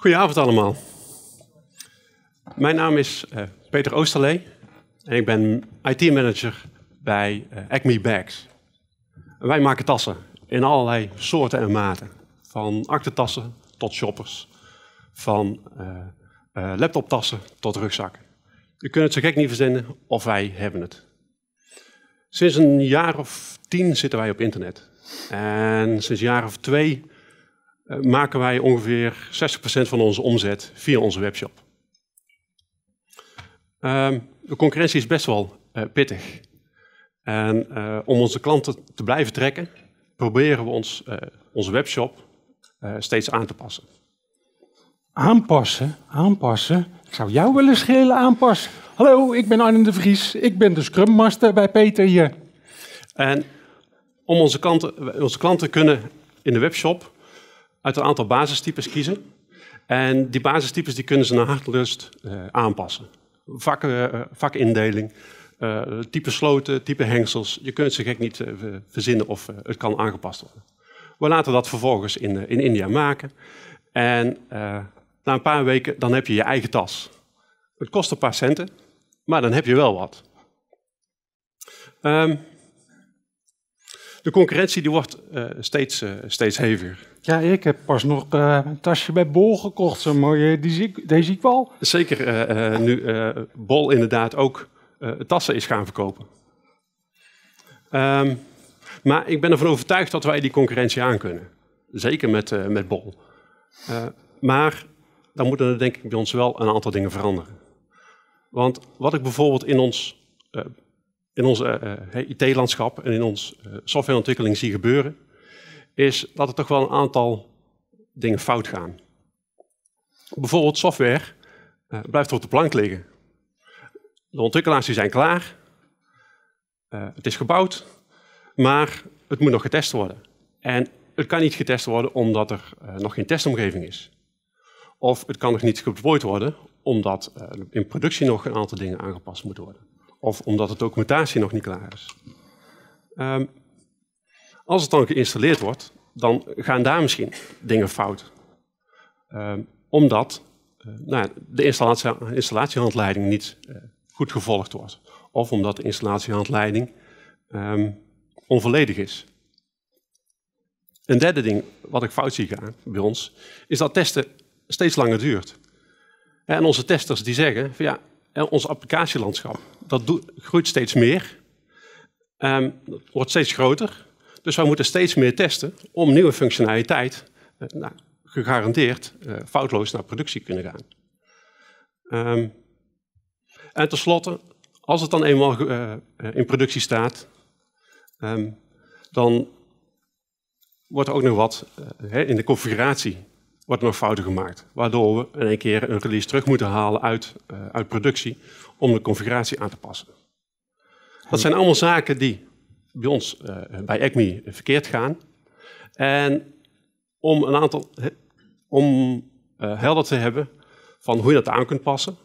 Goedenavond allemaal. Mijn naam is eh, Peter Oosterlee en ik ben IT-manager bij eh, Acme Bags. wij maken tassen in allerlei soorten en maten. Van aktentassen tot shoppers, van uh, laptoptassen tot rugzakken. Je kunt het zo gek niet verzinnen of wij hebben het. Sinds een jaar of tien zitten wij op internet. En sinds een jaar of twee eh, maken wij ongeveer 60% van onze omzet via onze webshop. Ehm, de concurrentie is best wel eh, pittig. En eh, om onze klanten te blijven trekken, proberen we ons, onze webshop steeds aan te passen. Aanpassen, aanpassen. Ik zou jou willen schelen aanpassen. Hallo, ik ben Arne de Vries. Ik ben de Scrum Master bij Peter hier. En om onze klanten, onze klanten kunnen in de webshop uit een aantal basistypes kiezen. En die basistypes die kunnen ze naar hartlust uh, aanpassen. Vak, uh, eh, eh, vakindeling, type sloten, type hengsels. Je kunt ze gek niet verzinnen of het kan aangepast worden. We laten dat vervolgens in, in India maken. En na een paar weken dan heb je je eigen tas. Het kost een paar centen, maar dan heb je wel wat. Ehm, de concurrentie die wordt eh, steeds, eh, steeds heviger. Ja, ik heb pas nog eh, een tasje bij Bol gekocht. zo'n mooie die zie ik, deze zie ik wel. Zeker nu Bol inderdaad ook tassen is gaan verkopen. Ehm, maar ik ben ervan overtuigd dat wij die concurrentie aankunnen. Zeker met, met Bol. maar dan moeten er denk ik bij ons wel een aantal dingen veranderen. Want wat ik bijvoorbeeld in ons in ons eh, eh, IT-landschap en in ons eh, softwareontwikkeling zie gebeuren, is dat er toch wel een aantal dingen fout gaan. Bijvoorbeeld software blijft op de plank liggen. De ontwikkelaars zijn klaar, het is gebouwd, maar het moet nog getest worden. En het kan niet getest worden omdat er nog geen testomgeving is. Of het kan nog niet gedeployed worden omdat in productie nog een aantal dingen aangepast moeten worden. Of omdat de documentatie nog niet klaar is. Ehm, als het dan geïnstalleerd wordt, dan gaan daar misschien dingen fout. Ehm, omdat eh, nou, de installatie, installatiehandleiding niet eh, goed gevolgd wordt. Of omdat de installatiehandleiding ehm, onvolledig is. Een derde ding wat ik fout zie gaan bij ons, is dat testen steeds langer duurt. En onze testers die zeggen van ja, en eh, ons applicatielandschap. Dat groeit steeds meer, dat ehm, wordt steeds groter. Dus wij moeten steeds meer testen om nieuwe functionaliteit eh, nou, gegarandeerd eh, foutloos naar productie kunnen gaan. Ehm, en tenslotte, als het dan eenmaal in productie staat, ehm, dan wordt er ook nog wat in de configuratie wordt nog fouten gemaakt. Waardoor we in één keer een release terug moeten halen uit, eh, uit productie om de configuratie aan te passen. Dat zijn allemaal zaken die bij ons, eh, bij ECMI, verkeerd gaan. En om een aantal, om eh, helder te hebben van hoe je dat aan kunt passen,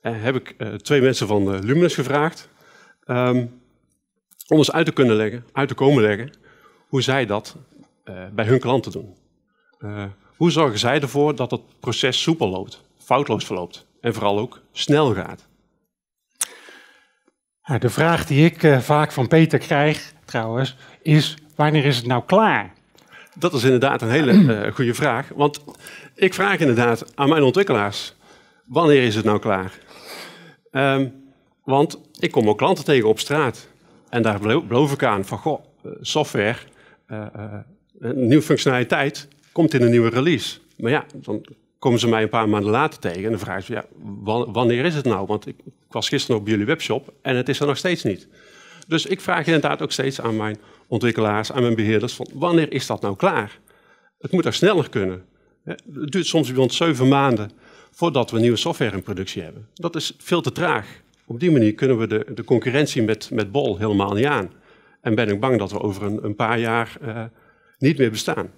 heb ik twee mensen van Luminus gevraagd ehm, om eens uit te kunnen leggen, uit te komen leggen, hoe zij dat bij hun klanten doen. Hoe zorgen zij ervoor dat het proces soepel loopt, foutloos verloopt en vooral ook snel gaat? Nou, de vraag die ik eh, vaak van Peter krijg, trouwens, is wanneer is het nou klaar? Dat is inderdaad een hele uh, goede vraag. Want ik vraag inderdaad aan mijn ontwikkelaars: wanneer is het nou klaar? Ehm, want ik kom ook klanten tegen op straat. En daar beloof ik aan van, goh, eh, software, uh, nieuwe functionaliteit, komt in een nieuwe release. Maar ja, dan komen ze mij een paar maanden later tegen en dan vragen ze, ja, wanneer is het nou? Want ik, ik was gisteren op jullie webshop en het is er nog steeds niet. Dus ik vraag inderdaad ook steeds aan mijn ontwikkelaars, aan mijn beheerders, van wanneer is dat nou klaar? Het moet er sneller kunnen. Het duurt soms bij ons zeven maanden voordat we nieuwe software in productie hebben. Dat is veel te traag. Op die manier kunnen we de, de concurrentie met, met Bol helemaal niet aan. En ben ik bang dat we over een, een paar jaar eh, niet meer bestaan.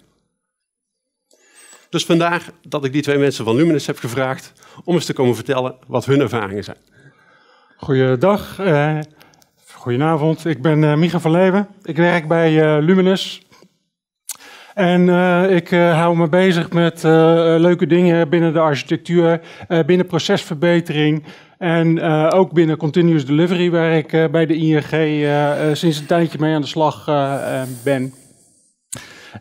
Dus vandaar dat ik die twee mensen van Luminus heb gevraagd om eens te komen vertellen wat hun ervaringen zijn. Goeiedag, uh, goedenavond. Ik ben uh, Micha van Leeuwen. Ik werk bij uh, Luminus. En ik hou me bezig met leuke dingen binnen de architectuur, binnen procesverbetering en ook binnen continuous delivery, waar ik bij de ING sinds een tijdje mee aan de slag ben.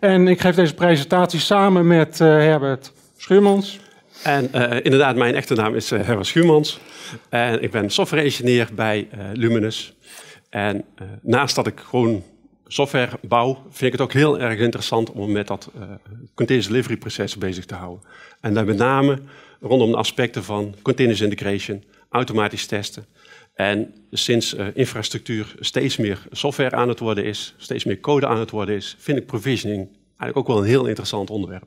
En ik geef deze presentatie samen met eh, Herbert Schuurmans. En eh, inderdaad, mijn echte naam is eh, Herbert Schuurmans. En ik ben software-engineer bij uh, Luminus. En naast dat ik gewoon software bouw, vind ik het ook heel erg interessant om me met dat container delivery proces bezig te houden. En dan met name rondom de aspecten van continuous integration, automatisch testen en sinds eh, infrastructuur steeds meer software aan het worden is, steeds meer code aan het worden is, vind ik provisioning eigenlijk ook wel een heel interessant onderwerp.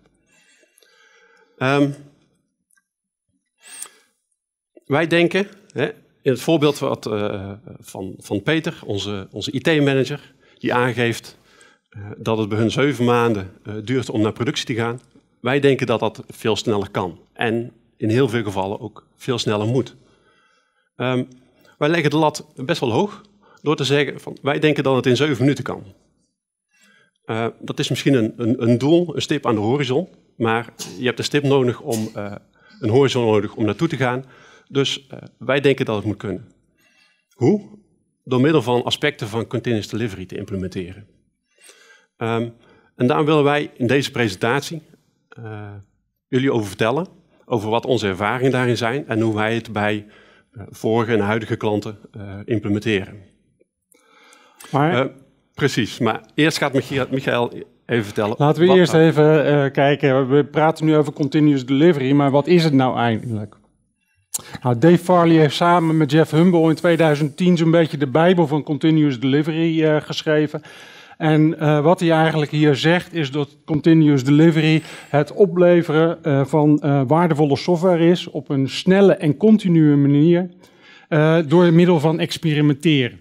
Ehm, wij denken, hè, in het voorbeeld wat, eh, van, van Peter, onze, onze IT-manager, die aangeeft eh, dat het bij hun zeven maanden duurt om naar productie te gaan. Wij denken dat dat veel sneller kan en in heel veel gevallen ook veel sneller moet. Um, wij leggen de lat best wel hoog door te zeggen van wij denken dat het in zeven minuten kan. Eh, dat is misschien een, een, een, doel, een stip aan de horizon, maar je hebt een stip nodig om eh, een horizon nodig om naartoe te gaan. Dus eh, wij denken dat het moet kunnen. Hoe? Door middel van aspecten van continuous delivery te implementeren. Ehm, en daar willen wij in deze presentatie jullie over vertellen, over wat onze ervaringen daarin zijn en hoe wij het bij eh, vorige en huidige klanten eh, implementeren. Maar... Eh, precies, maar eerst gaat Michael even vertellen. Laten we eerst nou- even kijken. We praten nu over continuous delivery, maar wat is het nou eigenlijk? Nou, Dave Farley heeft samen met Jeff Humble in 2010 zo'n beetje de Bijbel van Continuous Delivery geschreven. En eh, wat hij eigenlijk hier zegt is dat continuous delivery het opleveren eh, van eh, waardevolle software is op een snelle en continue manier door middel van experimenteren.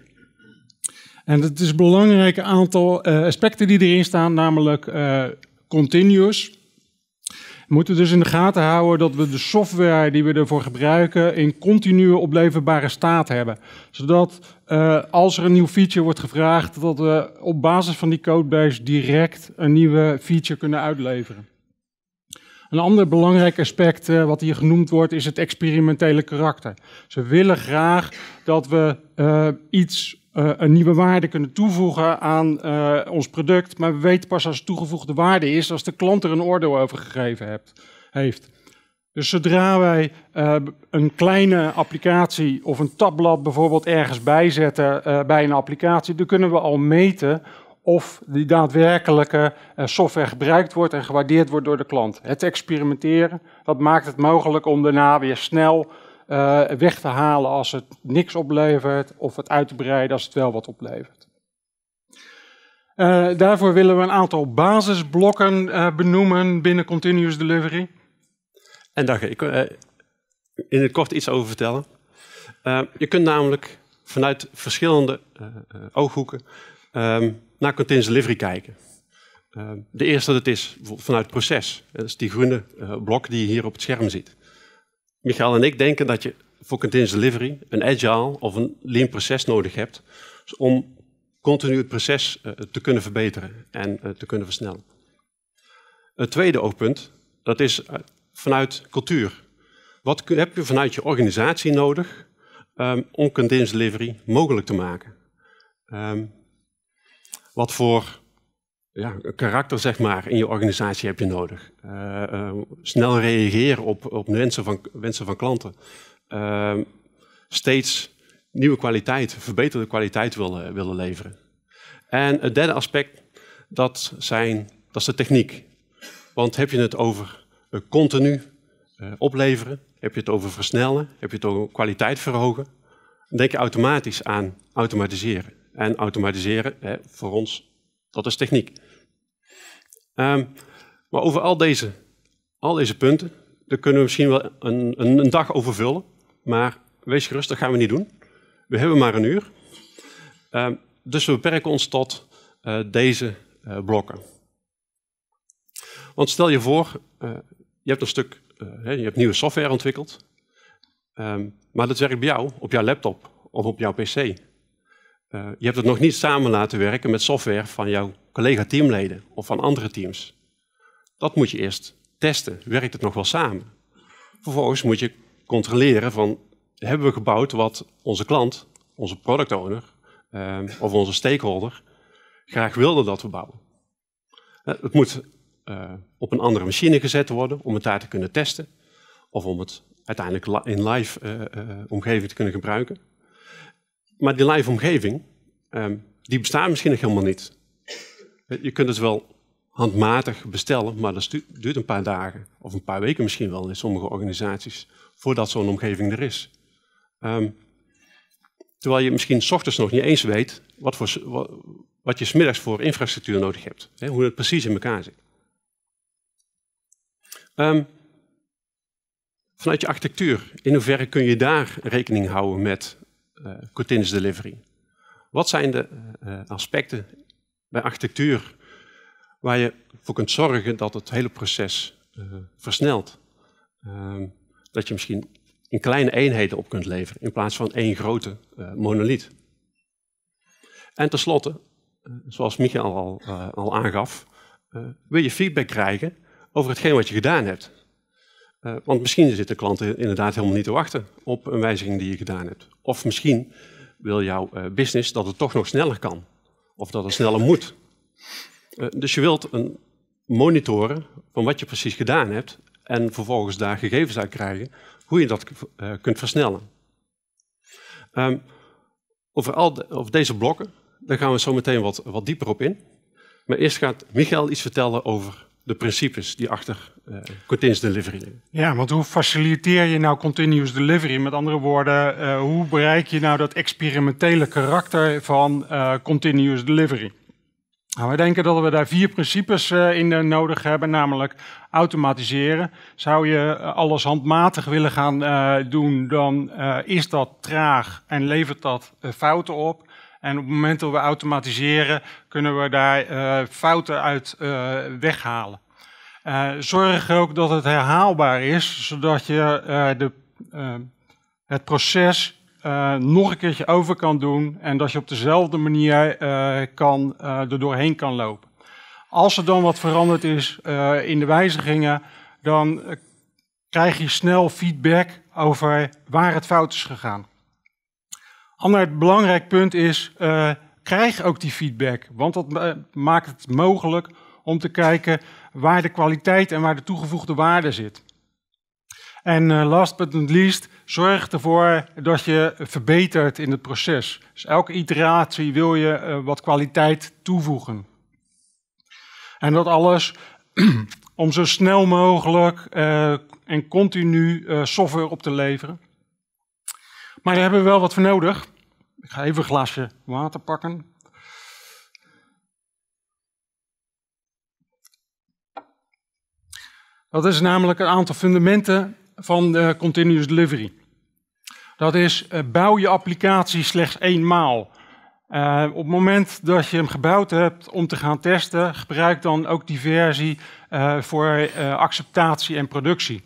En het is een belangrijk aantal aspecten die erin staan, namelijk continuous moeten dus in de gaten houden dat we de software die we ervoor gebruiken in continue opleverbare staat hebben. Zodat eh, als er een nieuw feature wordt gevraagd, dat we op basis van die codebase direct een nieuwe feature kunnen uitleveren. Een ander belangrijk aspect eh, wat hier genoemd wordt, is het experimentele karakter. Ze willen graag dat we eh, iets eh, een nieuwe waarde kunnen toevoegen aan eh, ons product. Maar we weten pas als het toegevoegde waarde is, als de klant er een oordeel over gegeven heeft. Dus zodra wij eh, een kleine applicatie of een tabblad bijvoorbeeld ergens bijzetten bij een applicatie, dan kunnen we al meten of die daadwerkelijke software gebruikt wordt en gewaardeerd wordt door de klant. Het experimenteren, dat maakt het mogelijk om daarna weer snel eh, weg te halen als het niks oplevert, of het uit te breiden als het wel wat oplevert. Eh, daarvoor willen we een aantal basisblokken eh, benoemen binnen continuous delivery. En daar ga ik in het kort iets over vertellen. je kunt namelijk vanuit verschillende ooghoeken ehm, naar continuous delivery kijken. Ehm, de eerste dat is, vanuit proces. Dat is die groene blok die je hier op het scherm ziet. Michael en ik denken dat je voor continuous delivery een agile of een lean proces nodig hebt om continu het proces eh, te kunnen verbeteren en eh, te kunnen versnellen. Het tweede oogpunt, dat is eh, vanuit cultuur. Wat heb je vanuit je organisatie nodig ehm, om continuous delivery mogelijk te maken? Ehm, wat voor ja, karakter zeg maar, in je organisatie heb je nodig. Eh, ehm, snel reageren op, op wensen, van, wensen van klanten. Ehm, steeds nieuwe kwaliteit, verbeterde kwaliteit willen, willen leveren. En het derde aspect, dat, zijn, dat is de techniek. Want heb je het over eh, continu eh, opleveren, heb je het over versnellen, heb je het over kwaliteit verhogen, dan denk je automatisch aan automatiseren. En automatiseren, hè, voor ons dat is techniek. Ehm, maar over al deze, al deze punten, daar kunnen we misschien wel een, een, een dag over vullen. Maar wees gerust, dat gaan we niet doen. We hebben maar een uur. Ehm, dus we beperken ons tot eh, deze eh, blokken. Want stel je voor, eh, je hebt een stuk, je hebt nieuwe software ontwikkeld. Ehm, maar dat werkt bij jou, op jouw laptop of op jouw pc. Eh, je hebt het nog niet samen laten werken met software van jouw collega-teamleden of van andere teams. Dat moet je eerst testen. Werkt het nog wel samen? Vervolgens moet je controleren van, hebben we gebouwd wat onze klant, onze product owner eh, of onze stakeholder graag wilde dat we bouwen? Eh, het moet op een andere machine gezet worden om het daar te kunnen testen of om het uiteindelijk in live omgeving te kunnen gebruiken maar die live omgeving, um, die bestaat misschien nog helemaal niet. Eh, je kunt het wel handmatig bestellen, maar dat duurt een paar dagen of een paar weken misschien wel in sommige organisaties voordat zo'n omgeving er is. Ehm, terwijl je misschien s ochtends nog niet eens weet wat, voor, wat, wat je smiddags voor infrastructuur nodig hebt, hè, hoe het precies in elkaar zit. Ehm, vanuit je architectuur, in hoeverre kun je daar rekening houden met eh, continuous delivery. Wat zijn de eh, aspecten bij architectuur waar je voor kunt zorgen dat het hele proces eh, versnelt? Ehm, dat je misschien in kleine eenheden op kunt leveren in plaats van één grote monolith. En tenslotte, zoals Michael al, al aangaf, wil je feedback krijgen over hetgeen wat je gedaan hebt. Eh, want misschien zitten klanten inderdaad helemaal niet te wachten op een wijziging die je gedaan hebt. Of misschien wil jouw eh, business dat het toch nog sneller kan. Of dat het sneller moet. Eh, dus je wilt een monitoren van wat je precies gedaan hebt en vervolgens daar gegevens uit krijgen hoe je dat kunt versnellen. Ehm, over, deze blokken, daar gaan we zo meteen wat, wat dieper op in. Maar eerst gaat Michael iets vertellen over de principes die achter eh, continuous delivery liggen. Ja, want hoe faciliteer je nou continuous delivery? Met andere woorden, eh, hoe bereik je nou dat experimentele karakter van eh, continuous delivery? Nou, wij denken dat we daar vier principes in nodig hebben, namelijk automatiseren. Zou je alles handmatig willen gaan doen, dan is dat traag en levert dat fouten op. En op het moment dat we automatiseren, kunnen we daar eh, fouten uit eh, weghalen. Uh, zorg ook dat het herhaalbaar is, zodat je de, het proces nog een keertje over kan doen en dat je op dezelfde manier kan, er doorheen kan lopen. Als er dan wat veranderd is in de wijzigingen, dan krijg je snel feedback over waar het fout is gegaan. Ander belangrijk punt is, eh, krijg ook die feedback. Want dat eh, maakt het mogelijk om te kijken waar de kwaliteit en waar de toegevoegde waarde zit. En eh, last but not least, zorg ervoor dat je verbetert in het proces. Dus elke iteratie wil je wat kwaliteit toevoegen. En dat alles om zo snel mogelijk en continu software op te leveren. Maar daar hebben we wel wat voor nodig. Ik ga even een glasje water pakken. Dat is namelijk een aantal fundamenten van de continuous delivery. Dat is, eh, bouw je applicatie slechts eenmaal. Eh, op het moment dat je hem gebouwd hebt om te gaan testen, gebruik dan ook die versie eh, voor acceptatie en productie.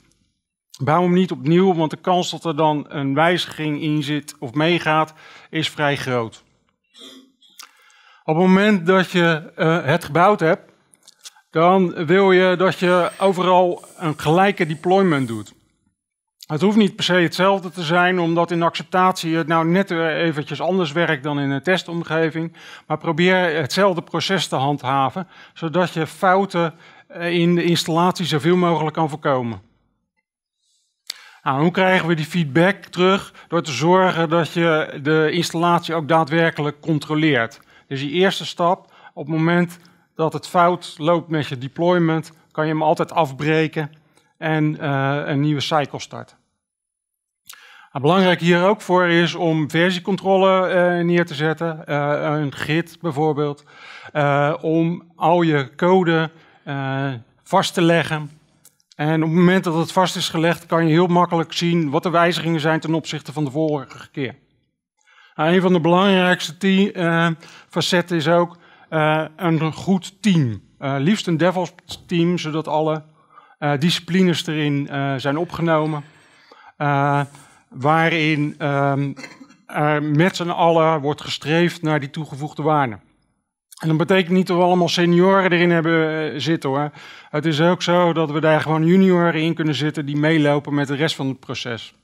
Bouw hem niet opnieuw? Want de kans dat er dan een wijziging in zit of meegaat, is vrij groot. Op het moment dat je eh, het gebouwd hebt, dan wil je dat je overal een gelijke deployment doet. Het hoeft niet per se hetzelfde te zijn, omdat in acceptatie het nou net eventjes anders werkt dan in een testomgeving. Maar probeer hetzelfde proces te handhaven, zodat je fouten eh, in de installatie zoveel mogelijk kan voorkomen. Nou, hoe krijgen we die feedback terug? Door te zorgen dat je de installatie ook daadwerkelijk controleert. Dus die eerste stap, op het moment dat het fout loopt met je deployment, kan je hem altijd afbreken en eh, een nieuwe cycle starten. Nou, belangrijk hier ook voor is om versiecontrole eh, neer te zetten, eh, een git bijvoorbeeld, om al je code vast te leggen en op het moment dat het vast is gelegd, kan je heel makkelijk zien wat de wijzigingen zijn ten opzichte van de vorige keer. Nou, een van de belangrijkste eh, facetten is ook eh, een goed team. Eh, liefst een DevOps team, zodat alle disciplines erin zijn opgenomen. waarin ehm, er met z'n allen wordt gestreefd naar die toegevoegde waarde. En dat betekent niet dat we allemaal senioren erin hebben eh, zitten hoor. Het is ook zo dat we daar gewoon junioren in kunnen zitten die meelopen met de rest van het proces.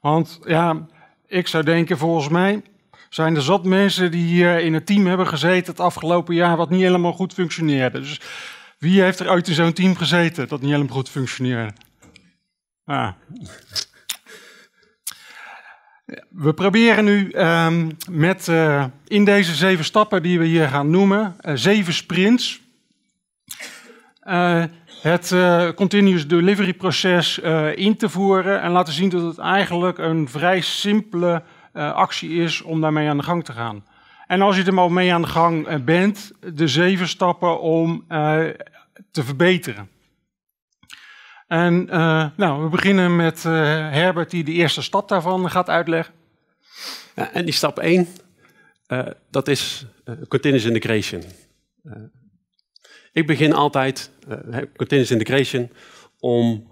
Want ja, ik zou denken, volgens mij zijn er zat mensen die hier in het team hebben gezeten het afgelopen jaar wat niet helemaal goed functioneerde. Dus wie heeft er ooit in zo'n team gezeten dat niet helemaal goed functioneerde? Ah. We proberen nu ehm, met eh, in deze zeven stappen die we hier gaan noemen, eh, zeven sprints, eh, het continuous delivery proces in te voeren en laten zien dat het eigenlijk een vrij simpele actie is om daarmee aan de gang te gaan. En als je er maar mee aan de gang bent, de zeven stappen om te verbeteren. En eh, nou, we beginnen met eh, Herbert die de eerste stap daarvan gaat uitleggen. en die stap 1, eh, dat is continuous integration. ik begin altijd continuous integration om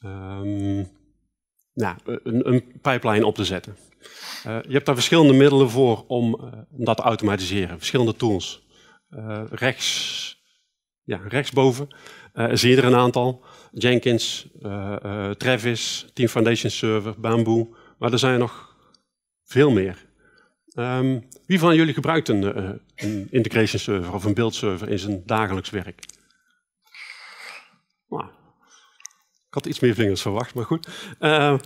ehm, nou, een, een, pipeline op te zetten. je hebt daar verschillende middelen voor om, dat te automatiseren, verschillende tools. rechts, ja, rechtsboven zie je er een aantal. Jenkins, eh, eh, Travis, Team Foundation Server, Bamboo. Maar er zijn nog veel meer. Ehm, wie van jullie gebruikt een, eh, een integration server of een build server in zijn dagelijks werk? Nou, ik had iets meer vingers verwacht, maar goed. Ehm,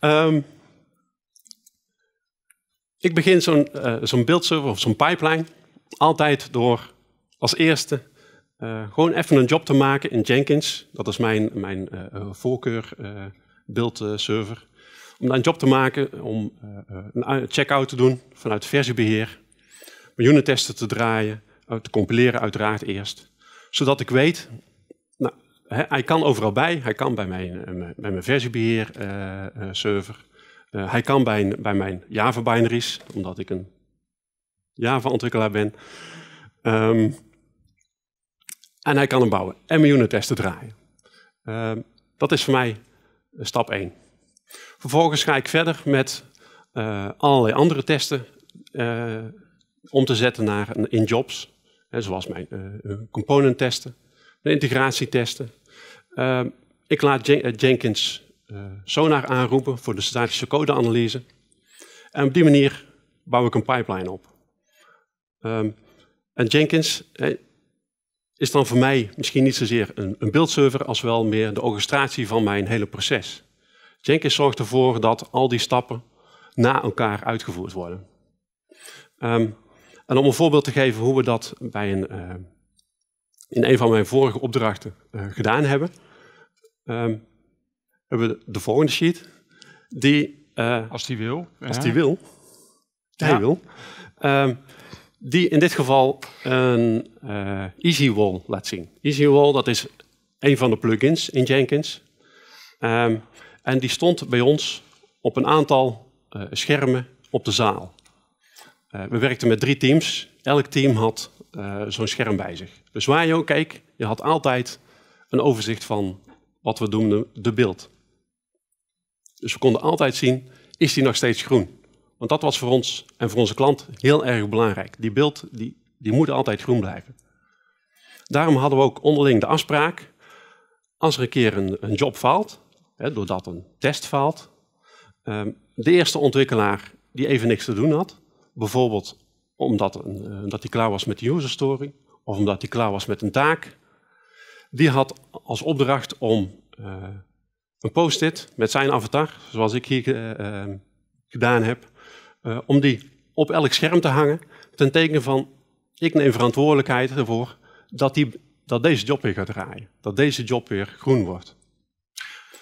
ehm, ik begin zo'n uh, build server of zo'n pipeline altijd door als eerste eh, gewoon even een job te maken in Jenkins. Dat is mijn, mijn eh, eh, voorkeur uh, build server. Om daar een job te maken, om een checkout te doen vanuit versiebeheer. Mijn testen te draaien, te compileren uiteraard eerst. Zodat ik weet, nou, hij kan overal bij. Hij kan bij mijn, bij mijn versiebeheer server. hij kan bij, bij mijn Java binaries, omdat ik een Java ontwikkelaar ben. Ehm, en hij kan hem bouwen en mijn unit-testen draaien. Ehm, dat is voor mij stap 1. Vervolgens ga ik verder met eh, allerlei andere testen eh, om te zetten naar, in jobs. Hè, zoals mijn eh, component testen, de integratietesten. Ehm, ik laat Jenkins Sonar aanroepen voor de statische codeanalyse. En op die manier bouw ik een pipeline op. Ehm, en Jenkins, is dan voor mij misschien niet zozeer een, een beeldserver als wel meer de orchestratie van mijn hele proces. Jenkins zorgt ervoor dat al die stappen na elkaar uitgevoerd worden. Ehm, en om een voorbeeld te geven hoe we dat bij een, eh, in een van mijn vorige opdrachten eh, gedaan hebben, ehm, hebben we de volgende sheet. Die, eh, als die wil. Als die wil. Hij wil. Ehm, die in dit geval een uh, eh, EasyWall laat zien. EasyWall, dat is een van de plugins in Jenkins. Ehm, en die stond bij ons op een aantal eh, schermen op de zaal. Eh, we werkten met drie teams. Elk team had zo'n scherm bij zich. Dus waar je ook keek, je had altijd een overzicht van wat we doen de beeld. Dus we konden altijd zien, is die nog steeds groen? Want dat was voor ons en voor onze klant heel erg belangrijk. Die beeld die, die moet altijd groen blijven. Daarom hadden we ook onderling de afspraak, als er een keer een, een job faalt, hè, doordat een test faalt, ehm, de eerste ontwikkelaar die even niks te doen had, bijvoorbeeld omdat, een, eh, hij klaar was met de user story, of omdat hij klaar was met een taak, die had als opdracht om eh, een post-it met zijn avatar, zoals ik hier eh, ehm, gedaan heb, eh, om die op elk scherm te hangen, ten teken van ik neem verantwoordelijkheid ervoor dat, die, dat deze job weer gaat draaien, dat deze job weer groen wordt.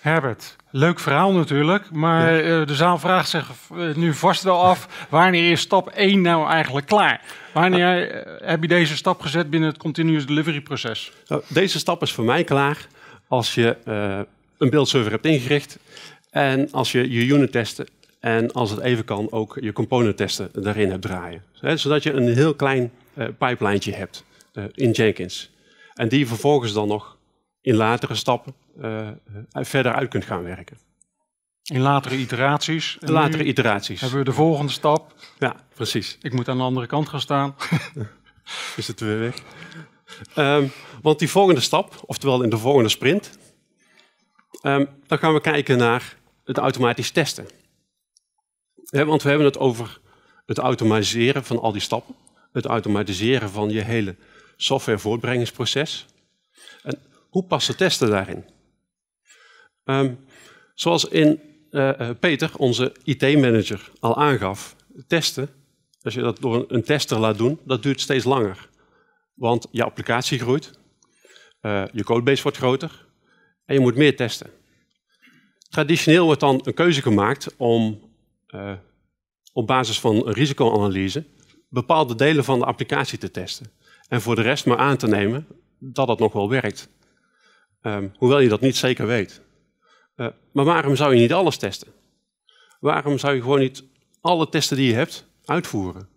Herbert, leuk verhaal natuurlijk, maar eh, de zaal vraagt zich eh, nu vast wel af, wanneer is stap 1 nou eigenlijk klaar? Wanneer ah. heb je deze stap gezet binnen het continuous delivery proces? Nou, deze stap is voor mij klaar als je uh, een beeldserver hebt ingericht en als je je unit testen en als het even kan, ook je component testen daarin hebt draaien. Zodat je een heel klein uh, hebt eh, in Jenkins. En die vervolgens dan nog in latere stappen eh, verder uit kunt gaan werken. In latere iteraties. En latere iteraties. Hebben we de volgende stap. Ja, precies. Ik moet aan de andere kant gaan staan. Is het weer weg? Ehm, want die volgende stap, oftewel in de volgende sprint, ehm, dan gaan we kijken naar het automatisch testen want we hebben het over het automatiseren van al die stappen. Het automatiseren van je hele software voortbrengingsproces. En hoe passen testen daarin? Ehm, zoals in eh, eh, Peter, onze IT-manager, al aangaf, testen, als je dat door een tester laat doen, dat duurt steeds langer. Want je applicatie groeit, eh, je codebase wordt groter en je moet meer testen. Traditioneel wordt dan een keuze gemaakt om eh, op basis van risicoanalyse bepaalde delen van de applicatie te testen. En voor de rest maar aan te nemen dat dat nog wel werkt. Ehm, hoewel je dat niet zeker weet. Eh, maar waarom zou je niet alles testen? Waarom zou je gewoon niet alle testen die je hebt uitvoeren?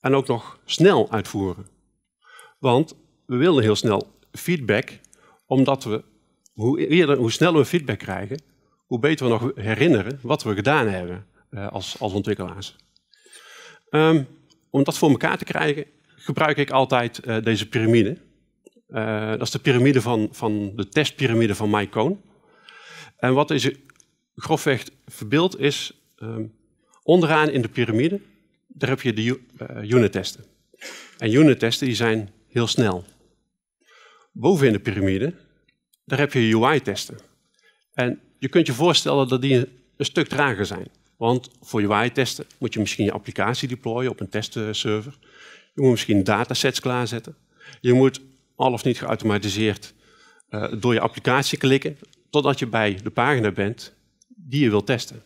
En ook nog snel uitvoeren? Want we willen heel snel feedback, omdat we hoe, eerder, hoe sneller we feedback krijgen, hoe beter we nog herinneren wat we gedaan hebben. Eh, als, als ontwikkelaars. Ehm, om dat voor elkaar te krijgen, gebruik ik altijd eh, deze piramide. Eh, dat is de piramide van, van de testpiramide van Mike En wat deze grofweg verbeeld is, ehm, onderaan in de piramide, daar heb je de unit-testen. En unit-testen die zijn heel snel. Boven in de piramide, daar heb je UI-testen. En je kunt je voorstellen dat die een stuk trager zijn. Want voor UI-testen moet je misschien je applicatie deployen op een testserver. Je moet misschien datasets klaarzetten. Je moet al of niet geautomatiseerd eh, door je applicatie klikken totdat je bij de pagina bent die je wilt testen.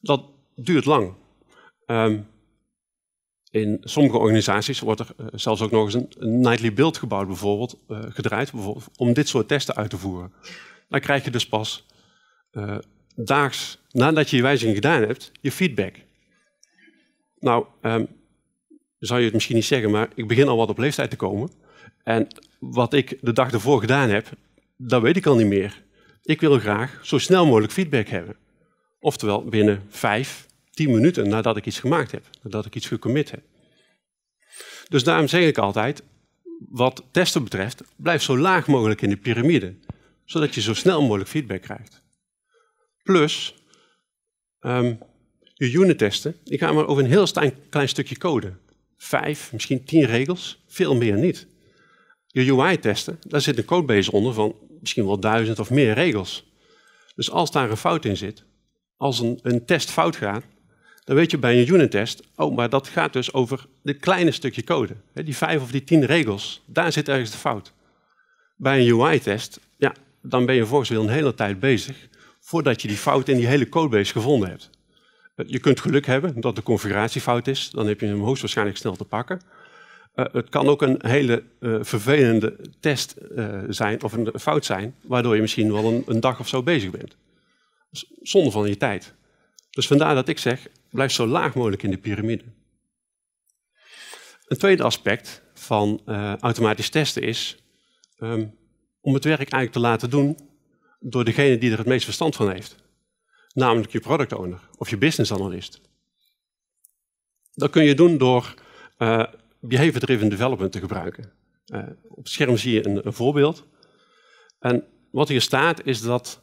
Dat duurt lang. Ehm, in sommige organisaties wordt er eh, zelfs ook nog eens een, nightly build gebouwd, bijvoorbeeld, eh, gedraaid bijvoorbeeld, om dit soort testen uit te voeren. Dan krijg je dus pas daags nadat je je wijziging gedaan hebt, je feedback. Nou, um, zou je het misschien niet zeggen, maar ik begin al wat op leeftijd te komen. En wat ik de dag ervoor gedaan heb, dat weet ik al niet meer. Ik wil graag zo snel mogelijk feedback hebben. Oftewel binnen vijf, tien minuten nadat ik iets gemaakt heb, nadat ik iets gecommit heb. Dus daarom zeg ik altijd, wat testen betreft, blijf zo laag mogelijk in de piramide, zodat je zo snel mogelijk feedback krijgt plus ehm, je unit testen. Ik ga maar over een heel klein, stukje code. Vijf, misschien tien regels, veel meer niet. Je UI testen, daar zit een codebase onder van misschien wel duizend of meer regels. Dus als daar een fout in zit, als een, een test fout gaat, dan weet je bij een unit test, oh, maar dat gaat dus over dit kleine stukje code. Die vijf of die tien regels, daar zit ergens de fout. Bij een UI-test, ja, dan ben je volgens mij een hele tijd bezig voordat je die fout in die hele codebase gevonden hebt. Eh, je kunt geluk hebben dat de configuratiefout is, dan heb je hem hoogstwaarschijnlijk snel te pakken. Eh, het kan ook een hele eh, vervelende test zijn of een fout zijn, waardoor je misschien wel een, een dag of zo bezig bent. zonder van je tijd. Dus vandaar dat ik zeg, blijf zo laag mogelijk in de piramide. Een tweede aspect van automatisch testen is ehm, om het werk eigenlijk te laten doen door degene die er het meest verstand van heeft. Namelijk je product owner of je business analyst. Dat kun je doen door uh, eh, behavior driven development te gebruiken. Eh, op het scherm zie je een, voorbeeld. En wat hier staat is dat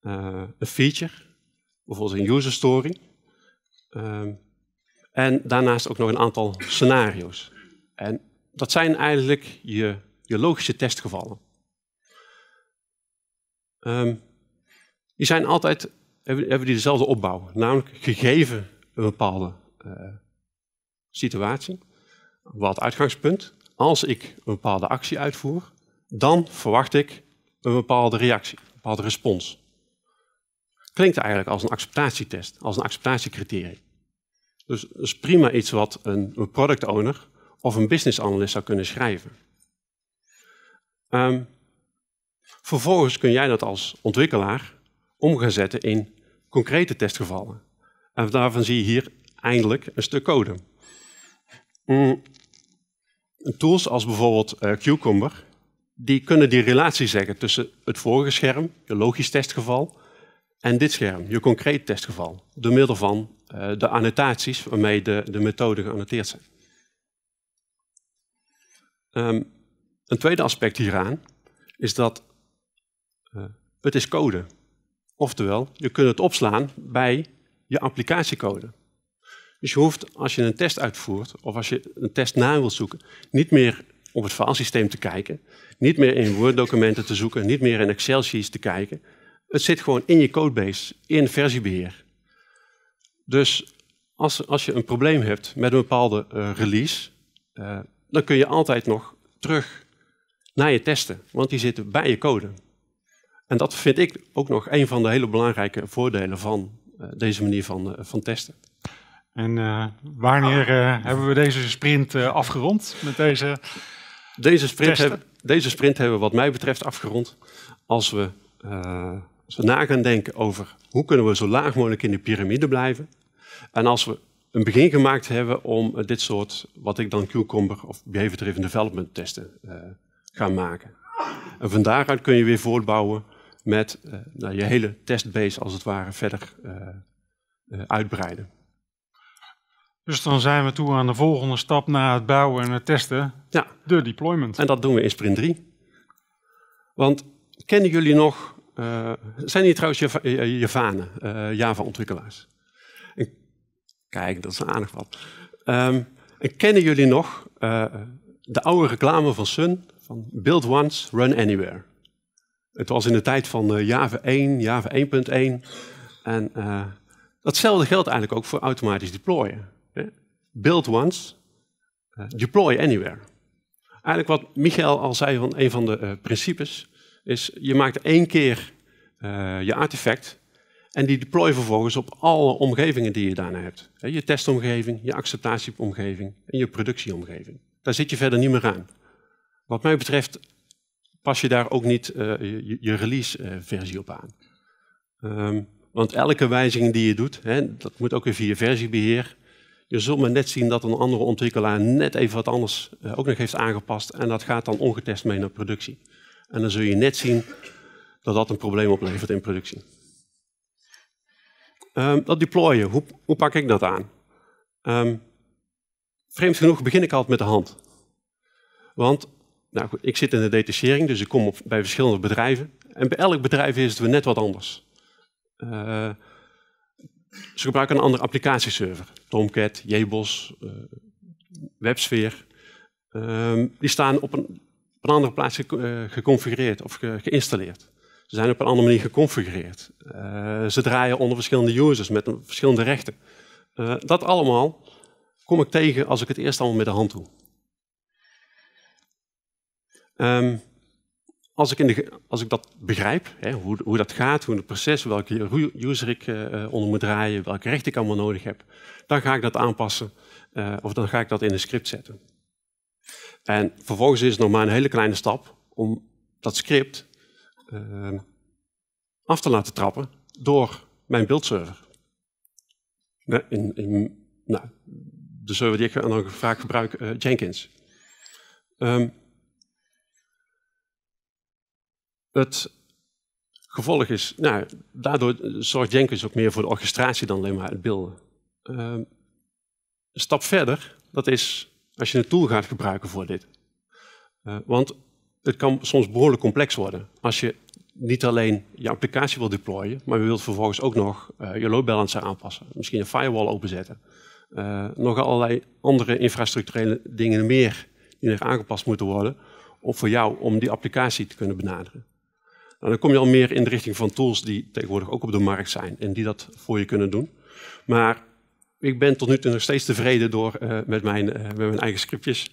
eh, een feature, bijvoorbeeld een user story, ehm, en daarnaast ook nog een aantal scenario's. En dat zijn eigenlijk je, je logische testgevallen. Ehm, die zijn altijd, hebben, hebben, die dezelfde opbouw. Namelijk gegeven een bepaalde eh, situatie, een bepaald uitgangspunt. Als ik een bepaalde actie uitvoer, dan verwacht ik een bepaalde reactie, een bepaalde respons. Klinkt eigenlijk als een acceptatietest, als een acceptatiecriterium. Dus dat is prima iets wat een product owner of een business analyst zou kunnen schrijven. Ehm, Vervolgens kun jij dat als ontwikkelaar om zetten in concrete testgevallen. En daarvan zie je hier eindelijk een stuk code. Mm. Tools als bijvoorbeeld eh, Cucumber, die kunnen die relatie zeggen tussen het vorige scherm, je logisch testgeval, en dit scherm, je concreet testgeval, door middel van eh, de annotaties waarmee de, de methoden geannoteerd zijn. Ehm, een tweede aspect hieraan is dat eh, het is code. Oftewel, je kunt het opslaan bij je applicatiecode. Dus je hoeft, als je een test uitvoert of als je een test na wilt zoeken, niet meer op het filesysteem te kijken, niet meer in Word-documenten te zoeken, niet meer in Excel-sheets te kijken. Het zit gewoon in je codebase, in versiebeheer. Dus als, als je een probleem hebt met een bepaalde eh, release, eh, dan kun je altijd nog terug naar je testen, want die zitten bij je code. En dat vind ik ook nog een van de hele belangrijke voordelen van eh, deze manier van, eh, van testen. En eh, wanneer hebben we deze sprint afgerond met deze deze sprint, hebben, deze sprint hebben we wat mij betreft afgerond als we, na gaan denken over hoe kunnen we zo laag mogelijk in de piramide blijven. En als we een begin gemaakt hebben om dit soort, wat ik dan Cucumber of Behavior Driven Development testen gaan maken. En van daaruit kun je weer voortbouwen met eh, nou, je hele testbase als het ware verder uh, uitbreiden. Dus dan zijn we toe aan de volgende stap na het bouwen en het testen, ja. de deployment. En dat doen we in sprint 3. Want kennen jullie nog, zijn hier trouwens Javanen, Java-ontwikkelaars? Kijk, dat is aardig wat. Ehm, en kennen jullie nog de oude reclame van Sun, van Build Once, Run Anywhere? Het was in de tijd van eh, Java 1, Java 1.1. En eh, datzelfde geldt eigenlijk ook voor automatisch deployen. Build once, eh, deploy anywhere. Eigenlijk wat Michael al zei van een van de principes, is je maakt één keer je artefact en die deploy vervolgens op alle omgevingen die je daarna hebt. Je testomgeving, je acceptatieomgeving en je productieomgeving. Daar zit je verder niet meer aan. Wat mij betreft pas je daar ook niet eh, je, release-versie eh, op aan. Ehm, want elke wijziging die je doet, hè, dat moet ook weer via versiebeheer. Je zult maar net zien dat een andere ontwikkelaar net even wat anders eh, ook nog heeft aangepast. En dat gaat dan ongetest mee naar productie. En dan zul je net zien dat dat een probleem oplevert in productie. Ehm, dat deployen, hoe, hoe, pak ik dat aan? Ehm, vreemd genoeg begin ik altijd met de hand. Want nou ik zit in de detachering, dus ik kom op, bij verschillende bedrijven. En bij elk bedrijf is het weer net wat anders. Eh, ze gebruiken een andere applicatieserver. Tomcat, JBoss, uh, eh, WebSphere. Ehm, die staan op een, een andere plaats eh, geconfigureerd of geïnstalleerd. Ze zijn op een andere manier geconfigureerd. ze draaien onder verschillende users met verschillende rechten. dat allemaal kom ik tegen als ik het eerst allemaal met de hand doe. Um, als, ik in de, als ik dat begrijp, hè, hoe, hoe dat gaat, hoe het proces, welke user ik eh, eh, onder moet draaien, welke rechten ik allemaal nodig heb, dan ga ik dat aanpassen eh, of dan ga ik dat in een script zetten. En vervolgens is het nog maar een hele kleine stap om dat script ehm, af te laten trappen door mijn beeldserver. In, in, nou, de server die ik aan vaak gebruik, Jenkins. Um, het gevolg is, nou, daardoor eh, zorgt Jenkins ook meer voor de orchestratie dan alleen maar het beelden. Ehm, een stap verder, dat is als je een tool gaat gebruiken voor dit. Eh, want het kan soms behoorlijk complex worden. Als je niet alleen je applicatie wil deployen, maar je wilt vervolgens ook nog eh, je load balancer aanpassen. Misschien een firewall openzetten. nog allerlei andere infrastructurele dingen meer die er aangepast moeten worden. Om voor jou om die applicatie te kunnen benaderen dan kom je al meer in de richting van tools die tegenwoordig ook op de markt zijn en die dat voor je kunnen doen. Maar ik ben tot nu toe nog steeds tevreden door, eh, eh, met, mijn, eigen scriptjes.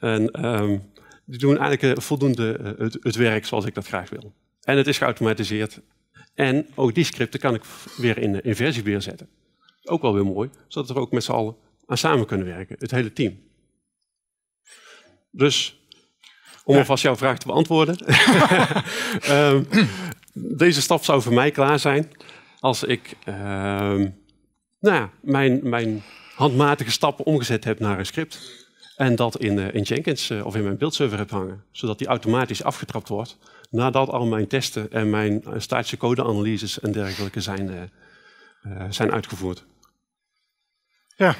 En ehm, die doen eigenlijk eh, voldoende het, werk zoals ik dat graag wil. En het is geautomatiseerd. En ook die scripten kan ik weer in, in weer zetten. Ook wel weer mooi, zodat we er ook met z'n allen aan samen kunnen werken, het hele team. Dus om alvast jouw vraag te beantwoorden. Ehm, deze stap zou voor mij klaar zijn als ik ehm, nou ja, mijn, mijn handmatige stappen omgezet heb naar een script. En dat in, eh, in Jenkins eh, of in mijn beeldserver heb hangen. Zodat die automatisch afgetrapt wordt nadat al mijn testen en mijn eh, statische codeanalyses en dergelijke zijn, zijn uitgevoerd. Ja.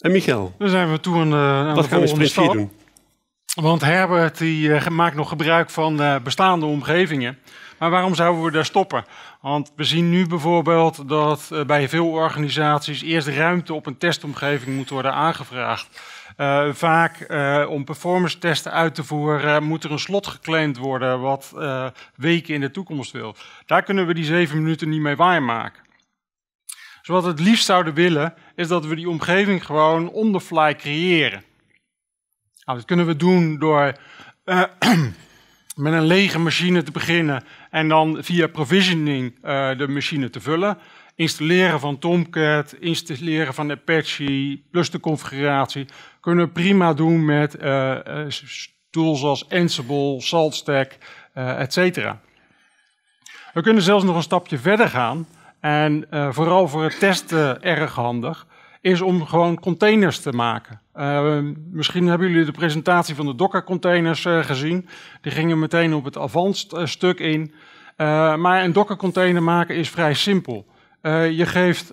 En Michel, Dan zijn we toe aan, aan Wat de gaan we sprint doen? Want Herbert die, eh, maakt nog gebruik van eh, bestaande omgevingen. Maar waarom zouden we daar stoppen? Want we zien nu bijvoorbeeld dat eh, bij veel organisaties eerst ruimte op een testomgeving moet worden aangevraagd. vaak om performance testen uit te voeren, moet er een slot geclaimd worden wat weken in de toekomst wil. Daar kunnen we die zeven minuten niet mee waarmaken. Dus wat we het liefst zouden willen, is dat we die omgeving gewoon on the fly creëren. Nou, dat kunnen we doen door eh, met een lege machine te beginnen en dan via provisioning eh, de machine te vullen. Installeren van Tomcat, installeren van Apache, plus de configuratie, kunnen we prima doen met eh, tools als Ansible, SaltStack, etc. We kunnen zelfs nog een stapje verder gaan en vooral voor het testen erg handig is om gewoon containers te maken. Eh, misschien hebben jullie de presentatie van de Docker-containers eh, gezien. Die gingen meteen op het advanced eh, stuk in. maar een Docker-container maken is vrij simpel. je geeft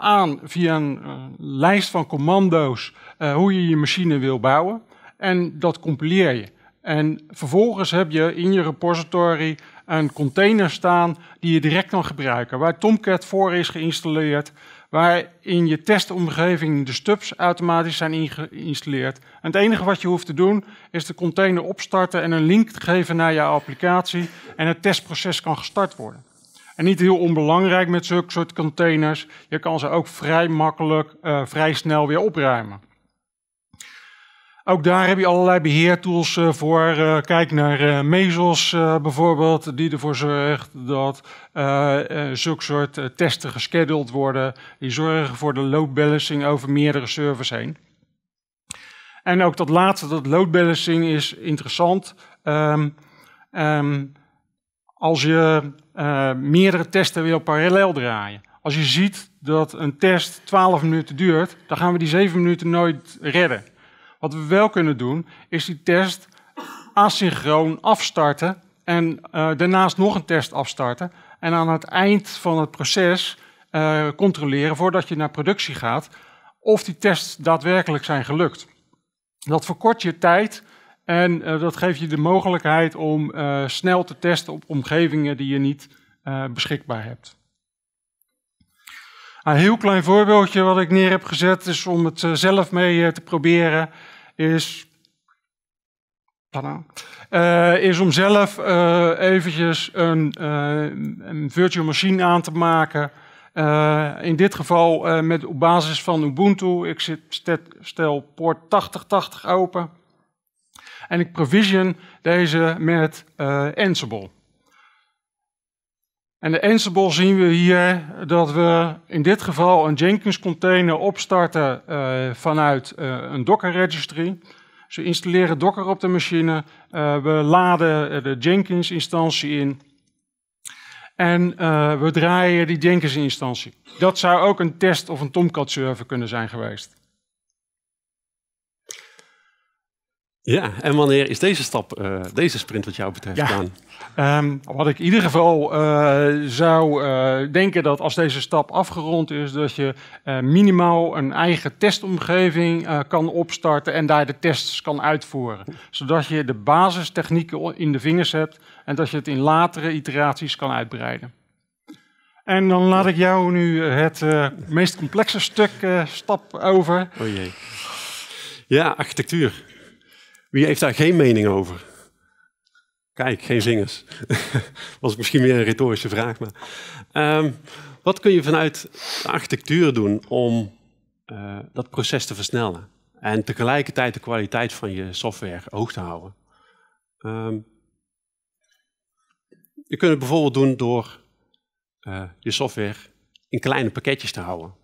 aan via een lijst van commando's hoe je je machine wil bouwen. En dat compileer je. En vervolgens heb je in je repository een container staan die je direct kan gebruiken, waar Tomcat voor is geïnstalleerd waar in je testomgeving de stubs automatisch zijn geïnstalleerd. het enige wat je hoeft te doen is de container opstarten en een link geven naar jouw applicatie en het testproces kan gestart worden. En niet heel onbelangrijk met zulke soort containers, je kan ze ook vrij makkelijk, eh, vrij snel weer opruimen. Ook daar heb je allerlei beheertools eh, voor. Eh, kijk naar eh, Mesos bijvoorbeeld, die ervoor zorgt dat zulke soort testen gescheduled worden. Die zorgen voor de load balancing over meerdere servers heen. En ook dat laatste, dat load balancing, is interessant. Ehm, ehm, als je meerdere testen wil parallel draaien. Als je ziet dat een test 12 minuten duurt, dan gaan we die 7 minuten nooit redden. Wat we wel kunnen doen, is die test asynchroon afstarten en eh, daarnaast nog een test afstarten. En aan het eind van het proces eh, controleren, voordat je naar productie gaat, of die tests daadwerkelijk zijn gelukt. Dat verkort je tijd en eh, dat geeft je de mogelijkheid om snel te testen op omgevingen die je niet beschikbaar hebt. Een heel klein voorbeeldje wat ik neer heb gezet is om het zelf mee te proberen is, eh, is om zelf uh, eventjes een, eh, een, virtual machine aan te maken. in dit geval met, op basis van Ubuntu. Ik zit, stel port 8080 open. En ik provision deze met Ansible. En de Ansible zien we hier dat we in dit geval een Jenkins container opstarten eh, vanuit eh, een Docker registry. Ze installeren Docker op de machine, eh, we laden de Jenkins instantie in en we draaien die Jenkins instantie. Dat zou ook een test of een Tomcat server kunnen zijn geweest. Ja, en wanneer is deze stap, eh, deze sprint wat jou betreft ja. gedaan? Ehm, wat ik in ieder geval eh, zou uh, denken dat als deze stap afgerond is, dat je minimaal een eigen testomgeving kan opstarten en daar de tests kan uitvoeren. Zodat je de basistechnieken in de vingers hebt en dat je het in latere iteraties kan uitbreiden. En dan laat ik jou nu het meest complexe stuk stap over. Oh jee. Ja, architectuur. Wie heeft daar geen mening over? Kijk, geen zingers. Was misschien meer een retorische vraag. Maar. Ehm, wat kun je vanuit de architectuur doen om eh, dat proces te versnellen? En tegelijkertijd de kwaliteit van je software hoog te houden. Ehm, je kunt het bijvoorbeeld doen door eh, je software in kleine pakketjes te houden.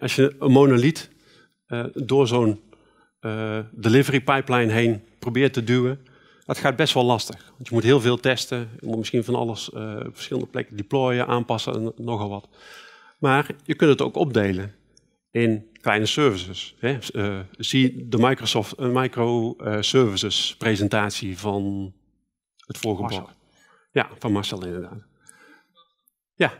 Als je een monolith eh, door zo'n uh, delivery pipeline heen probeert te duwen. Dat gaat best wel lastig. Want je moet heel veel testen. Je moet misschien van alles op eh, verschillende plekken deployen, aanpassen en nogal wat. Maar je kunt het ook opdelen in kleine services. Hè? Eh, zie de Microsoft microservices presentatie van het vorige blok. Ja, van Marcel inderdaad. Ja.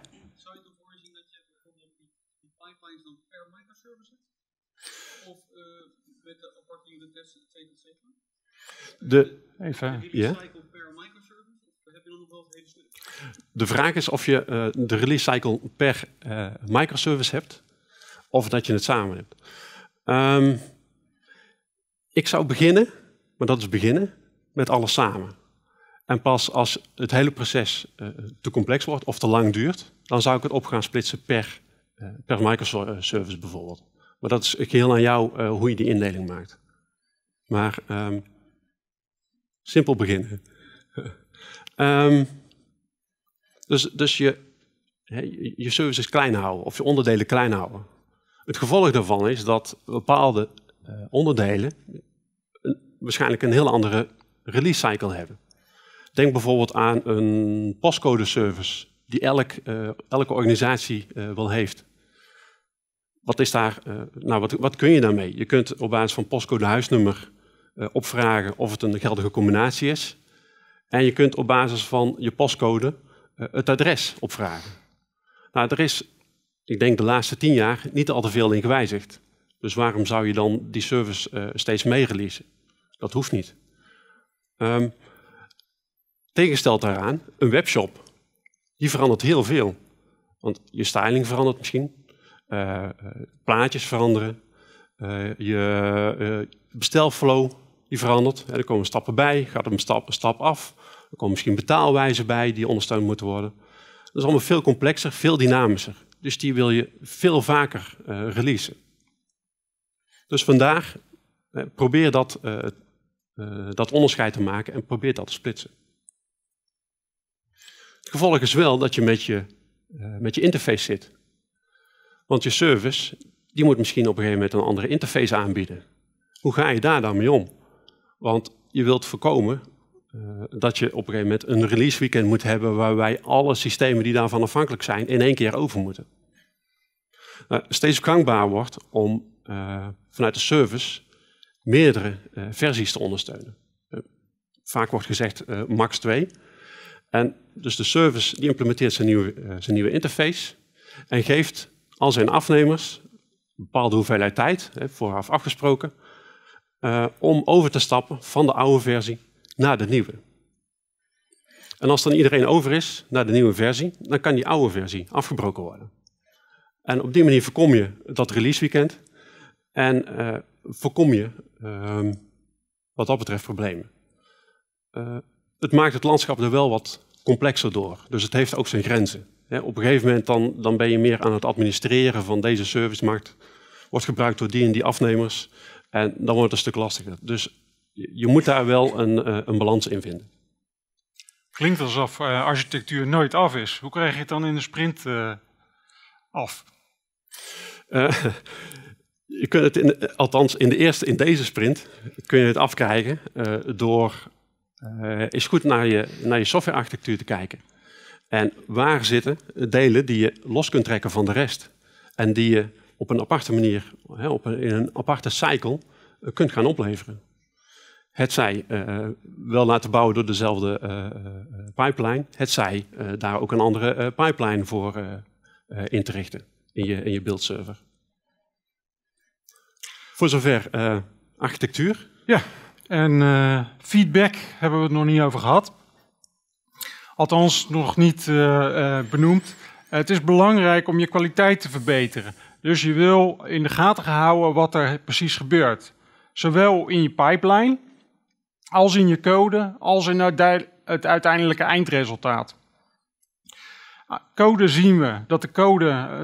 De, even, ja. De vraag is of je eh, de release cycle per eh, microservice hebt, of dat je het samen hebt. Ehm, ik zou beginnen, maar dat is beginnen, met alles samen. En pas als het hele proces eh, te complex wordt of te lang duurt, dan zou ik het op gaan splitsen per, per microservice bijvoorbeeld. Maar dat is geheel aan jou hoe je die indeling maakt. Maar ehm, Simpel beginnen. Ehm, dus dus je, je services klein houden of je onderdelen klein houden. Het gevolg daarvan is dat bepaalde eh, onderdelen waarschijnlijk een heel andere release cycle hebben. Denk bijvoorbeeld aan een postcode service die elk, eh, elke organisatie wil eh, wel heeft. Wat is daar, nou wat, wat kun je daarmee? Je kunt op basis van postcode huisnummer eh, opvragen of het een geldige combinatie is. En je kunt op basis van je postcode eh, het adres opvragen. Nou, er is, ik denk de laatste tien jaar, niet al te veel in gewijzigd. Dus waarom zou je dan die service eh, steeds meegeliezen? Dat hoeft niet. Um, daaraan, een webshop, die verandert heel veel. Want je styling verandert misschien, plaatjes veranderen, je bestelflow die verandert. er komen stappen bij, gaat er een stap, af. Er komen misschien betaalwijzen bij die ondersteund moeten worden. Dat is allemaal veel complexer, veel dynamischer. Dus die wil je veel vaker uh, releasen. Dus vandaar, eh, probeer dat, eh, dat onderscheid te maken en probeer dat te splitsen. Het gevolg is wel dat je met je, met je interface zit. Want je service, die moet misschien op een gegeven moment een andere interface aanbieden. Hoe ga je daar dan mee om? Want je wilt voorkomen eh, dat je op een gegeven moment een release weekend moet hebben waarbij alle systemen die daarvan afhankelijk zijn in één keer over moeten. Nou, steeds krankbaar wordt om eh, vanuit de service meerdere eh, versies te ondersteunen. vaak wordt gezegd max 2. En dus de service die implementeert zijn nieuwe, zijn nieuwe interface en geeft al zijn afnemers een bepaalde hoeveelheid tijd, hè, vooraf afgesproken, eh, om over te stappen van de oude versie naar de nieuwe. En als dan iedereen over is naar de nieuwe versie, dan kan die oude versie afgebroken worden. En op die manier voorkom je dat release weekend en eh, voorkom je ehm, wat dat betreft problemen. Eh, het maakt het landschap er wel wat complexer door, dus het heeft ook zijn grenzen. op een gegeven moment dan, dan ben je meer aan het administreren van deze servicemarkt, wordt gebruikt door die en die afnemers. En dan wordt het een stuk lastiger. Dus je moet daar wel een, eh, een balans in vinden. Klinkt alsof eh, architectuur nooit af is. Hoe krijg je het dan in de sprint eh, af? je kunt het in, althans in, de eerste, in deze sprint kun je het afkrijgen door eens goed naar je, naar je softwarearchitectuur te kijken. En waar zitten delen die je los kunt trekken van de rest? En die je op een aparte manier, hè, op in een aparte cycle, eh, kunt gaan opleveren. Het zij eh, wel laten bouwen door dezelfde eh, pipeline, het zij daar ook een andere pipeline voor in te richten in je, in je buildserver. Voor zover architectuur. Ja, en feedback hebben we het nog niet over gehad. Althans, nog niet benoemd. het is belangrijk om je kwaliteit te verbeteren. Dus je wil in de gaten houden wat er precies gebeurt. Zowel in je pipeline, als in je code, als in het uiteindelijke eindresultaat. Ah, code zien we, dat de code, eh,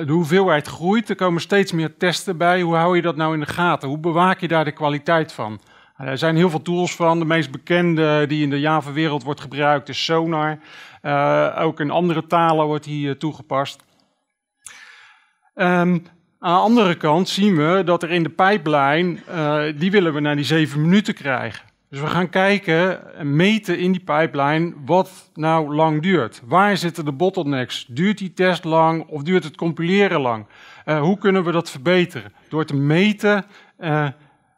eh, de hoeveelheid groeit. Er komen steeds meer testen bij. Hoe hou je dat nou in de gaten? Hoe bewaak je daar de kwaliteit van? Er ah, zijn heel veel tools van. De meest bekende die in de Java-wereld wordt gebruikt is Sonar. Eh, ook in andere talen wordt hier toegepast. Ehm, aan de andere kant zien we dat er in de pipeline eh, die willen we naar die zeven minuten krijgen. Dus we gaan kijken en meten in die pipeline wat nou lang duurt. Waar zitten de bottlenecks? Duurt die test lang of duurt het compileren lang? Eh, hoe kunnen we dat verbeteren? Door te meten eh,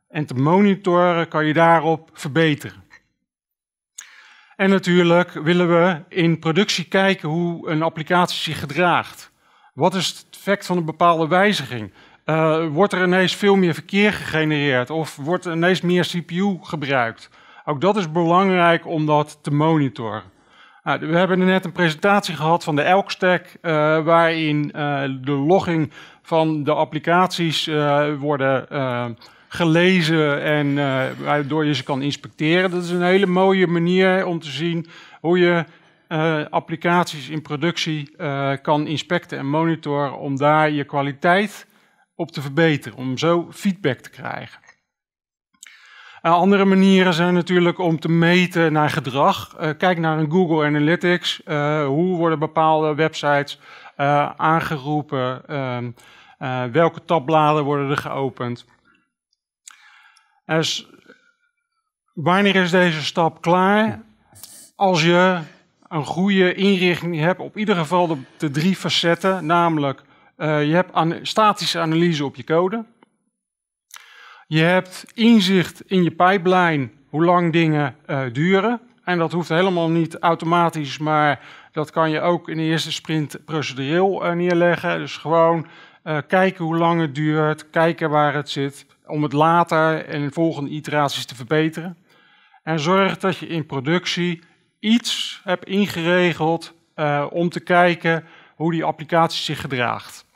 en te monitoren kan je daarop verbeteren. En natuurlijk willen we in productie kijken hoe een applicatie zich gedraagt. Wat is het effect van een bepaalde wijziging? Eh, wordt er ineens veel meer verkeer gegenereerd of wordt er ineens meer CPU gebruikt? Ook dat is belangrijk om dat te monitoren. Nou, we hebben net een presentatie gehad van de Elk Stack, eh, waarin eh, de logging van de applicaties worden gelezen en waardoor je ze kan inspecteren. Dat is een hele mooie manier om te zien hoe je eh, applicaties in productie eh, kan inspecten en monitoren om daar je kwaliteit op te verbeteren, om zo feedback te krijgen. Eh, andere manieren zijn natuurlijk om te meten naar gedrag. kijk naar een Google Analytics. hoe worden bepaalde websites aangeroepen? Ehm, welke tabbladen worden er geopend? Dus, wanneer is deze stap klaar? Als je een goede inrichting hebt op ieder geval de, drie facetten. Namelijk, eh, je hebt statische analyse op je code. Je hebt inzicht in je pipeline, hoe lang dingen eh, duren. En dat hoeft helemaal niet automatisch, maar dat kan je ook in de eerste sprint procedureel eh, neerleggen. Dus gewoon kijken hoe lang het duurt, kijken waar het zit, om het later en in volgende iteraties te verbeteren. En zorg dat je in productie iets heb ingeregeld eh, om te kijken hoe die applicatie zich gedraagt.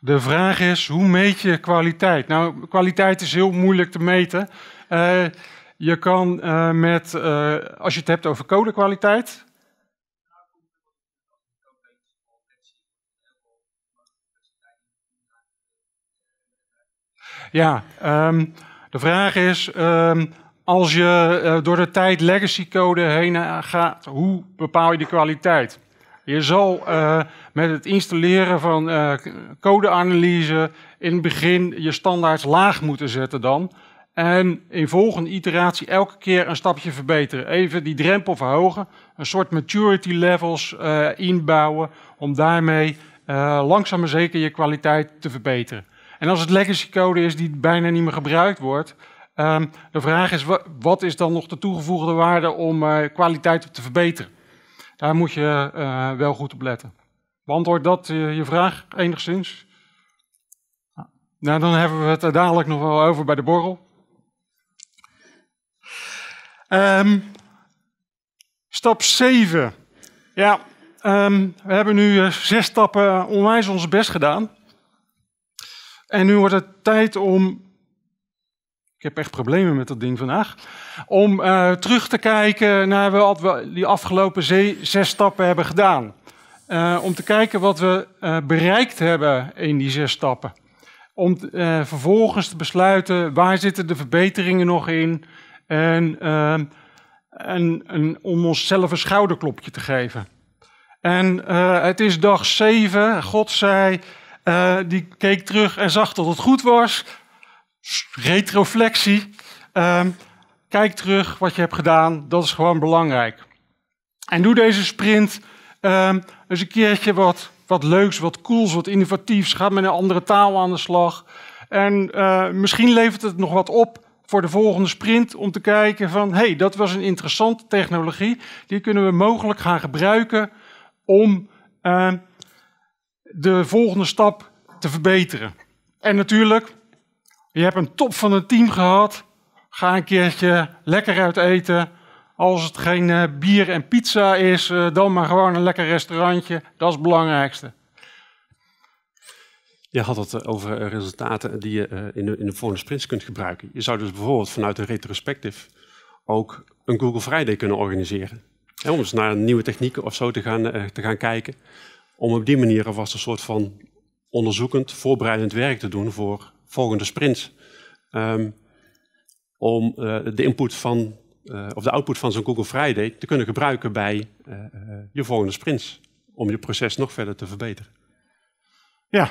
De vraag is, hoe meet je kwaliteit? Nou, kwaliteit is heel moeilijk te meten. Eh, je kan eh, met, als je het hebt over codekwaliteit, Ja, ehm, de vraag is, ehm, als je eh, door de tijd legacy code heen eh, gaat, hoe bepaal je de kwaliteit? Je zal eh, met het installeren van codeanalyse in het begin je standaards laag moeten zetten dan. En in volgende iteratie elke keer een stapje verbeteren. Even die drempel verhogen, een soort maturity levels inbouwen om daarmee langzaam maar zeker je kwaliteit te verbeteren. En als het legacy code is die bijna niet meer gebruikt wordt, ehm, de vraag is wat is dan nog de toegevoegde waarde om eh, kwaliteit op te verbeteren? Daar moet je eh, wel goed op letten. Beantwoord dat eh, je vraag enigszins? Nou, dan hebben we het er dadelijk nog wel over bij de borrel. Ehm, stap 7. Ja, ehm, we hebben nu zes stappen onwijs ons best gedaan. En nu wordt het tijd om. Ik heb echt problemen met dat ding vandaag. Om eh, terug te kijken naar wat we die afgelopen zes stappen hebben gedaan. Eh, om te kijken wat we eh, bereikt hebben in die zes stappen. Om vervolgens te besluiten waar zitten de verbeteringen nog in. En, ehm, en, en om onszelf een schouderklopje te geven. En het is dag zeven. God zei eh, die keek terug en zag dat het goed was. Retroflectie. Ehm, kijk terug wat je hebt gedaan. Dat is gewoon belangrijk. En doe deze sprint uh, eens een keertje wat, wat leuks, wat cools, wat innovatiefs. Ga met een andere taal aan de slag. En eh, misschien levert het nog wat op voor de volgende sprint om te kijken van... hey, dat was een interessante technologie. Die kunnen we mogelijk gaan gebruiken om ehm, de volgende stap te verbeteren. En natuurlijk, je hebt een top van een team gehad. Ga een keertje lekker uit eten. Als het geen eh, bier en pizza is, eh, dan maar gewoon een lekker restaurantje. Dat is het belangrijkste. Je had het eh, over resultaten die je in, de, volgende sprints kunt gebruiken. Je zou dus bijvoorbeeld vanuit een Retrospective ook een Google Friday kunnen organiseren. om eens naar nieuwe technieken of zo te gaan, te gaan kijken. Om op die manier alvast een soort van onderzoekend, voorbereidend werk te doen voor volgende sprints. Ehm, om eh, de input van, eh, of de output van zo'n Google Friday te kunnen gebruiken bij eh, je volgende sprints. Om je proces nog verder te verbeteren. Ja,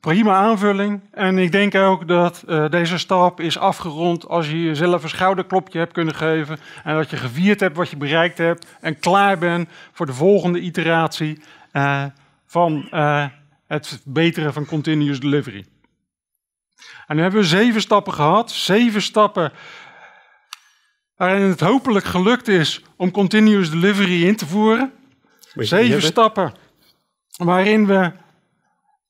prima aanvulling. En ik denk ook dat eh, deze stap is afgerond als je jezelf een schouderklopje hebt kunnen geven. En dat je gevierd hebt wat je bereikt hebt. En klaar bent voor de volgende iteratie eh, van eh, het verbeteren van continuous delivery. En nu hebben we zeven stappen gehad. Zeven stappen waarin het hopelijk gelukt is om continuous delivery in te voeren. Zeven stappen waarin we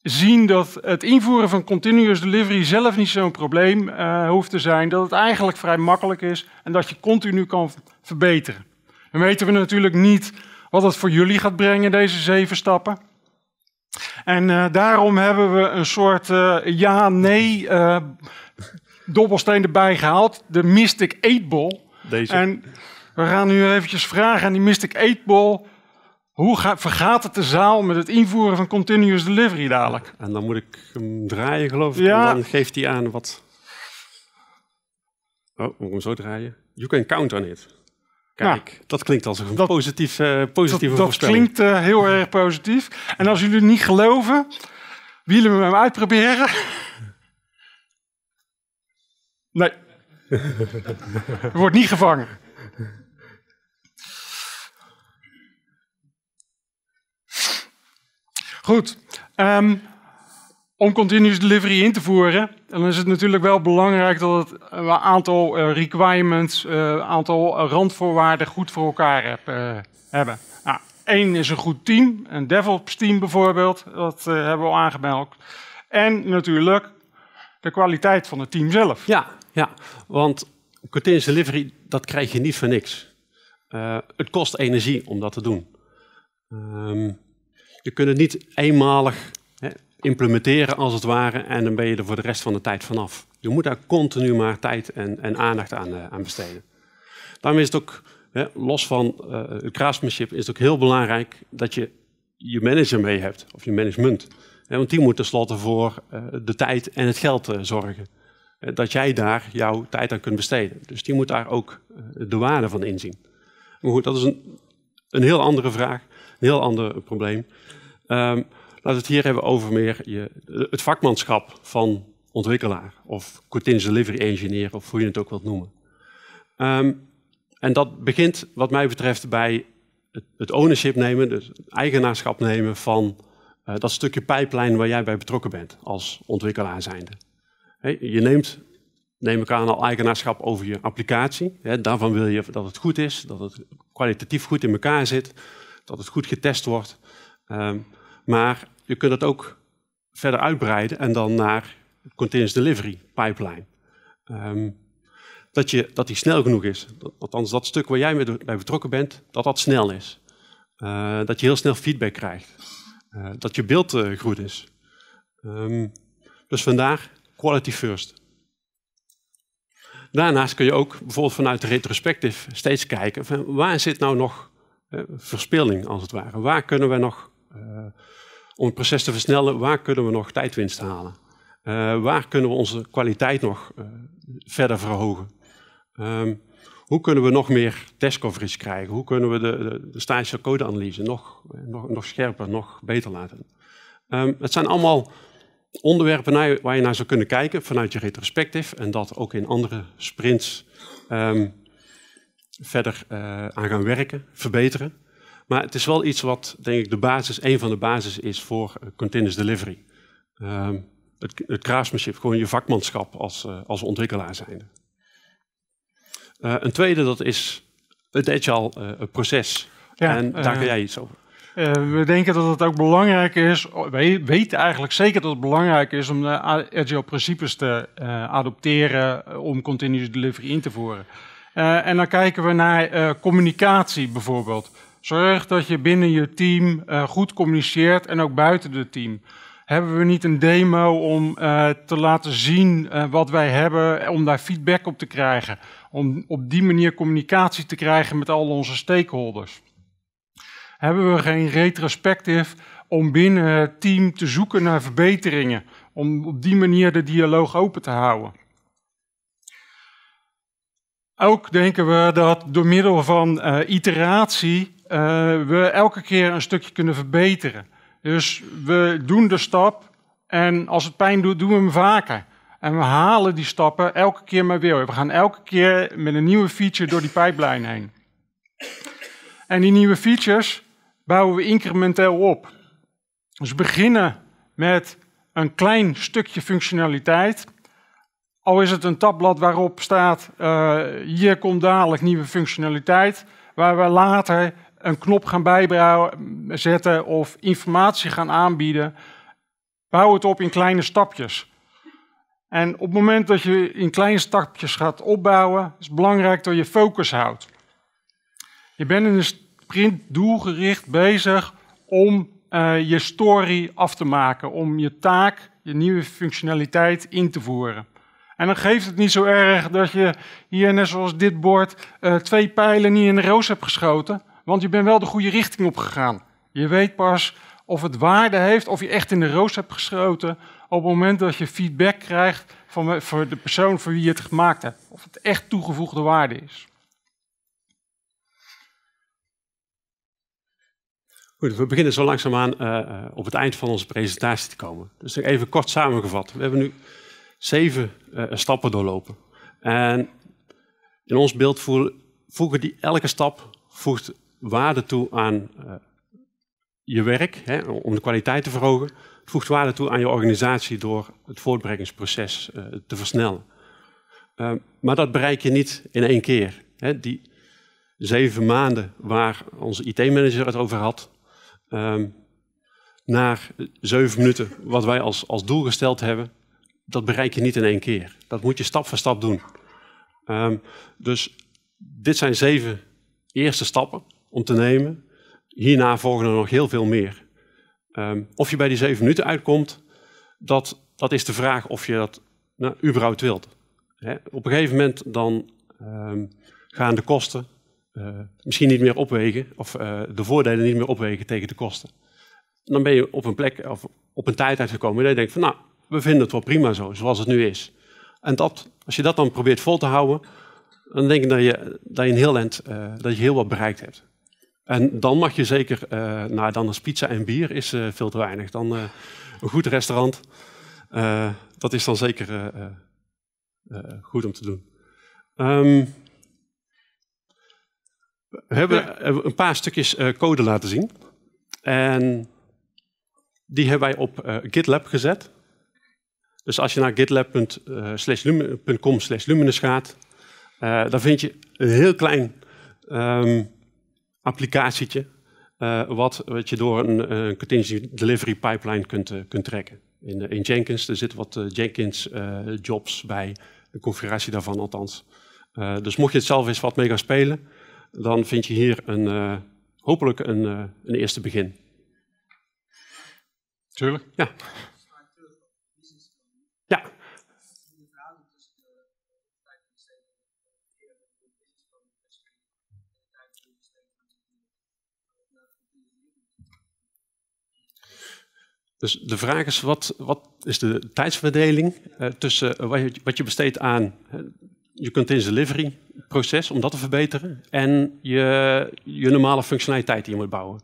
zien dat het invoeren van continuous delivery zelf niet zo'n probleem eh, hoeft te zijn. Dat het eigenlijk vrij makkelijk is en dat je continu kan verbeteren. Dan weten we natuurlijk niet wat het voor jullie gaat brengen, deze zeven stappen. En eh, daarom hebben we een soort eh, ja-nee dobbelsteen erbij gehaald. De Mystic Eightball. Deze. En we gaan nu eventjes vragen aan die Mystic Eightball. Hoe vergaat het de zaal met het invoeren van continuous delivery dadelijk? En dan moet ik hem draaien, geloof ik. Ja. dan geeft hij aan wat. Oh, moet hem zo draaien. You can count on it. Kijk, dat klinkt als een positief, eh, positieve dat, dat klinkt eh, heel erg positief. En als jullie niet geloven, willen we hem uitproberen? Nee. Wordt niet gevangen. Goed. Ehm, om continuous delivery in te voeren, dan is het natuurlijk wel belangrijk dat het eh, een aantal eh, requirements, eh, een aantal randvoorwaarden goed voor elkaar heb, hebben. Eén nou, is een goed team, een DevOps team bijvoorbeeld, dat hebben we al aangemeld. En natuurlijk de kwaliteit van het team zelf. Ja, ja want continuous delivery, dat krijg je niet voor niks. het kost energie om dat te doen. Um, je kunt het niet eenmalig hè, implementeren als het ware en dan ben je er voor de rest van de tijd vanaf. Je moet daar continu maar tijd en, en aandacht aan, eh, aan, besteden. Daarom is het ook, hè, los van uh, eh, het craftsmanship, is het ook heel belangrijk dat je je manager mee hebt, of je management. Hè, want die moet tenslotte voor eh, de tijd en het geld zorgen. dat jij daar jouw tijd aan kunt besteden. Dus die moet daar ook de waarde van inzien. Maar goed, dat is een, een heel andere vraag. Een heel ander probleem. Um, laten we het hier hebben over meer je, het vakmanschap van ontwikkelaar of continuous delivery engineer of hoe je het ook wilt noemen. Ehm, en dat begint wat mij betreft bij het, het ownership nemen, dus eigenaarschap nemen van eh, dat stukje pijplijn waar jij bij betrokken bent als ontwikkelaar zijnde. je neemt, neem ik aan, al eigenaarschap over je applicatie. daarvan wil je dat het goed is, dat het kwalitatief goed in elkaar zit, dat het goed getest wordt. Ehm, maar je kunt het ook verder uitbreiden en dan naar continuous delivery pipeline. Ehm, dat, je, dat die snel genoeg is. althans, dat stuk waar jij mee, bij betrokken bent, dat dat snel is. Eh, dat je heel snel feedback krijgt. Eh, dat je beeld eh, goed is. Ehm, dus vandaar quality first. Daarnaast kun je ook bijvoorbeeld vanuit de retrospective steeds kijken van waar zit nou nog eh, verspilling als het ware. Waar kunnen we nog, eh, om het proces te versnellen, waar kunnen we nog tijdwinst halen? Eh, waar kunnen we onze kwaliteit nog verder verhogen? Ehm, hoe kunnen we nog meer testcoverage krijgen? Hoe kunnen we de, de, de statische codeanalyse nog, nog, nog, scherper, nog beter laten? Ehm, het zijn allemaal onderwerpen waar je naar zou kunnen kijken vanuit je retrospectief en dat ook in andere sprints ehm, verder eh, aan gaan werken, verbeteren. Maar het is wel iets wat, denk ik, de basis, een van de basis is voor eh, continuous delivery. Ehm, het, het craftsmanship, gewoon je vakmanschap als, eh, als ontwikkelaar zijn. een tweede, dat is het agile proces. Ja, en daar kun jij iets over. we denken dat het ook belangrijk is, wij weten eigenlijk zeker dat het belangrijk is om de agile principes te adopteren om continuous delivery in te voeren. Eh, en dan kijken we naar eh, communicatie bijvoorbeeld. Zorg dat je binnen je team eh, goed communiceert en ook buiten het team. Hebben we niet een demo om te laten zien wat wij hebben, om daar feedback op te krijgen? Om op die manier communicatie te krijgen met al onze stakeholders. Hebben we geen retrospectief om binnen het team te zoeken naar verbeteringen? Om op die manier de dialoog open te houden. Ook denken we dat door middel van eh, iteratie eh, we elke keer een stukje kunnen verbeteren. Dus we doen de stap en als het pijn doet, doen we hem vaker. En we halen die stappen elke keer maar weer. We gaan elke keer met een nieuwe feature door die pipeline heen. En die nieuwe features bouwen we incrementeel op. Dus beginnen met een klein stukje functionaliteit al is het een tabblad waarop staat, eh, hier komt dadelijk nieuwe functionaliteit, waar we later een knop gaan bijzetten of informatie gaan aanbieden. bouw het op in kleine stapjes. En op het moment dat je in kleine stapjes gaat opbouwen, is het belangrijk dat je focus houdt. Je bent in een sprint doelgericht bezig om eh, je story af te maken, om je taak, je nieuwe functionaliteit in te voeren. En dan geeft het niet zo erg dat je hier, net zoals dit bord, eh, twee pijlen niet in de roos hebt geschoten. Want je bent wel de goede richting op gegaan. Je weet pas of het waarde heeft, of je echt in de roos hebt geschoten. op het moment dat je feedback krijgt van voor de persoon voor wie je het gemaakt hebt. Of het echt toegevoegde waarde is. Goed, we beginnen zo langzaamaan uh, op het eind van onze presentatie te komen. Dus even kort samengevat. We hebben nu zeven eh, stappen doorlopen. En in ons beeld voegen die elke stap voegt waarde toe aan eh, je werk, hè, om de kwaliteit te verhogen. voegt waarde toe aan je organisatie door het voortbrengingsproces eh, te versnellen. Ehm, maar dat bereik je niet in één keer. Hè. Die zeven maanden waar onze IT-manager het over had, um, naar zeven minuten wat wij als, als doel gesteld hebben, dat bereik je niet in één keer. Dat moet je stap voor stap doen. Ehm, dus dit zijn zeven eerste stappen om te nemen. Hierna volgen er nog heel veel meer. Ehm, of je bij die zeven minuten uitkomt, dat, dat is de vraag of je dat nou, überhaupt wilt. op een gegeven moment dan ehm, gaan de kosten eh, misschien niet meer opwegen, of eh, de voordelen niet meer opwegen tegen de kosten. Dan ben je op een plek of op een tijd uitgekomen dat je denkt van nou, we vinden het wel prima zo, zoals het nu is. En dat, als je dat dan probeert vol te houden, dan denk ik dat je, dat je, een heel, eh, dat je heel wat bereikt hebt. En dan mag je zeker, uh, nou dan als pizza en bier is eh, veel te weinig. Dan een goed restaurant, dat is dan zeker goed om te doen. Ehm, we hebben een paar stukjes code laten zien. En die hebben wij op GitLab gezet. Dus als je naar gitlab.com eh, slash luminous gaat, eh, dan vind je een heel klein um, ehm, applicatietje eh, wat, wat, je door een, een, delivery pipeline kunt, kunt trekken. In, in, Jenkins, er zitten wat Jenkins jobs bij, de configuratie daarvan althans. dus mocht je het zelf eens wat mee gaan spelen, dan vind je hier een, hopelijk een, een eerste begin. Tuurlijk. Ja. Dus de vraag is, wat, wat is de tijdsverdeling eh, tussen eh, wat je, wat je besteedt aan je content delivery proces, om dat te verbeteren, en je, je normale functionaliteit die je moet bouwen?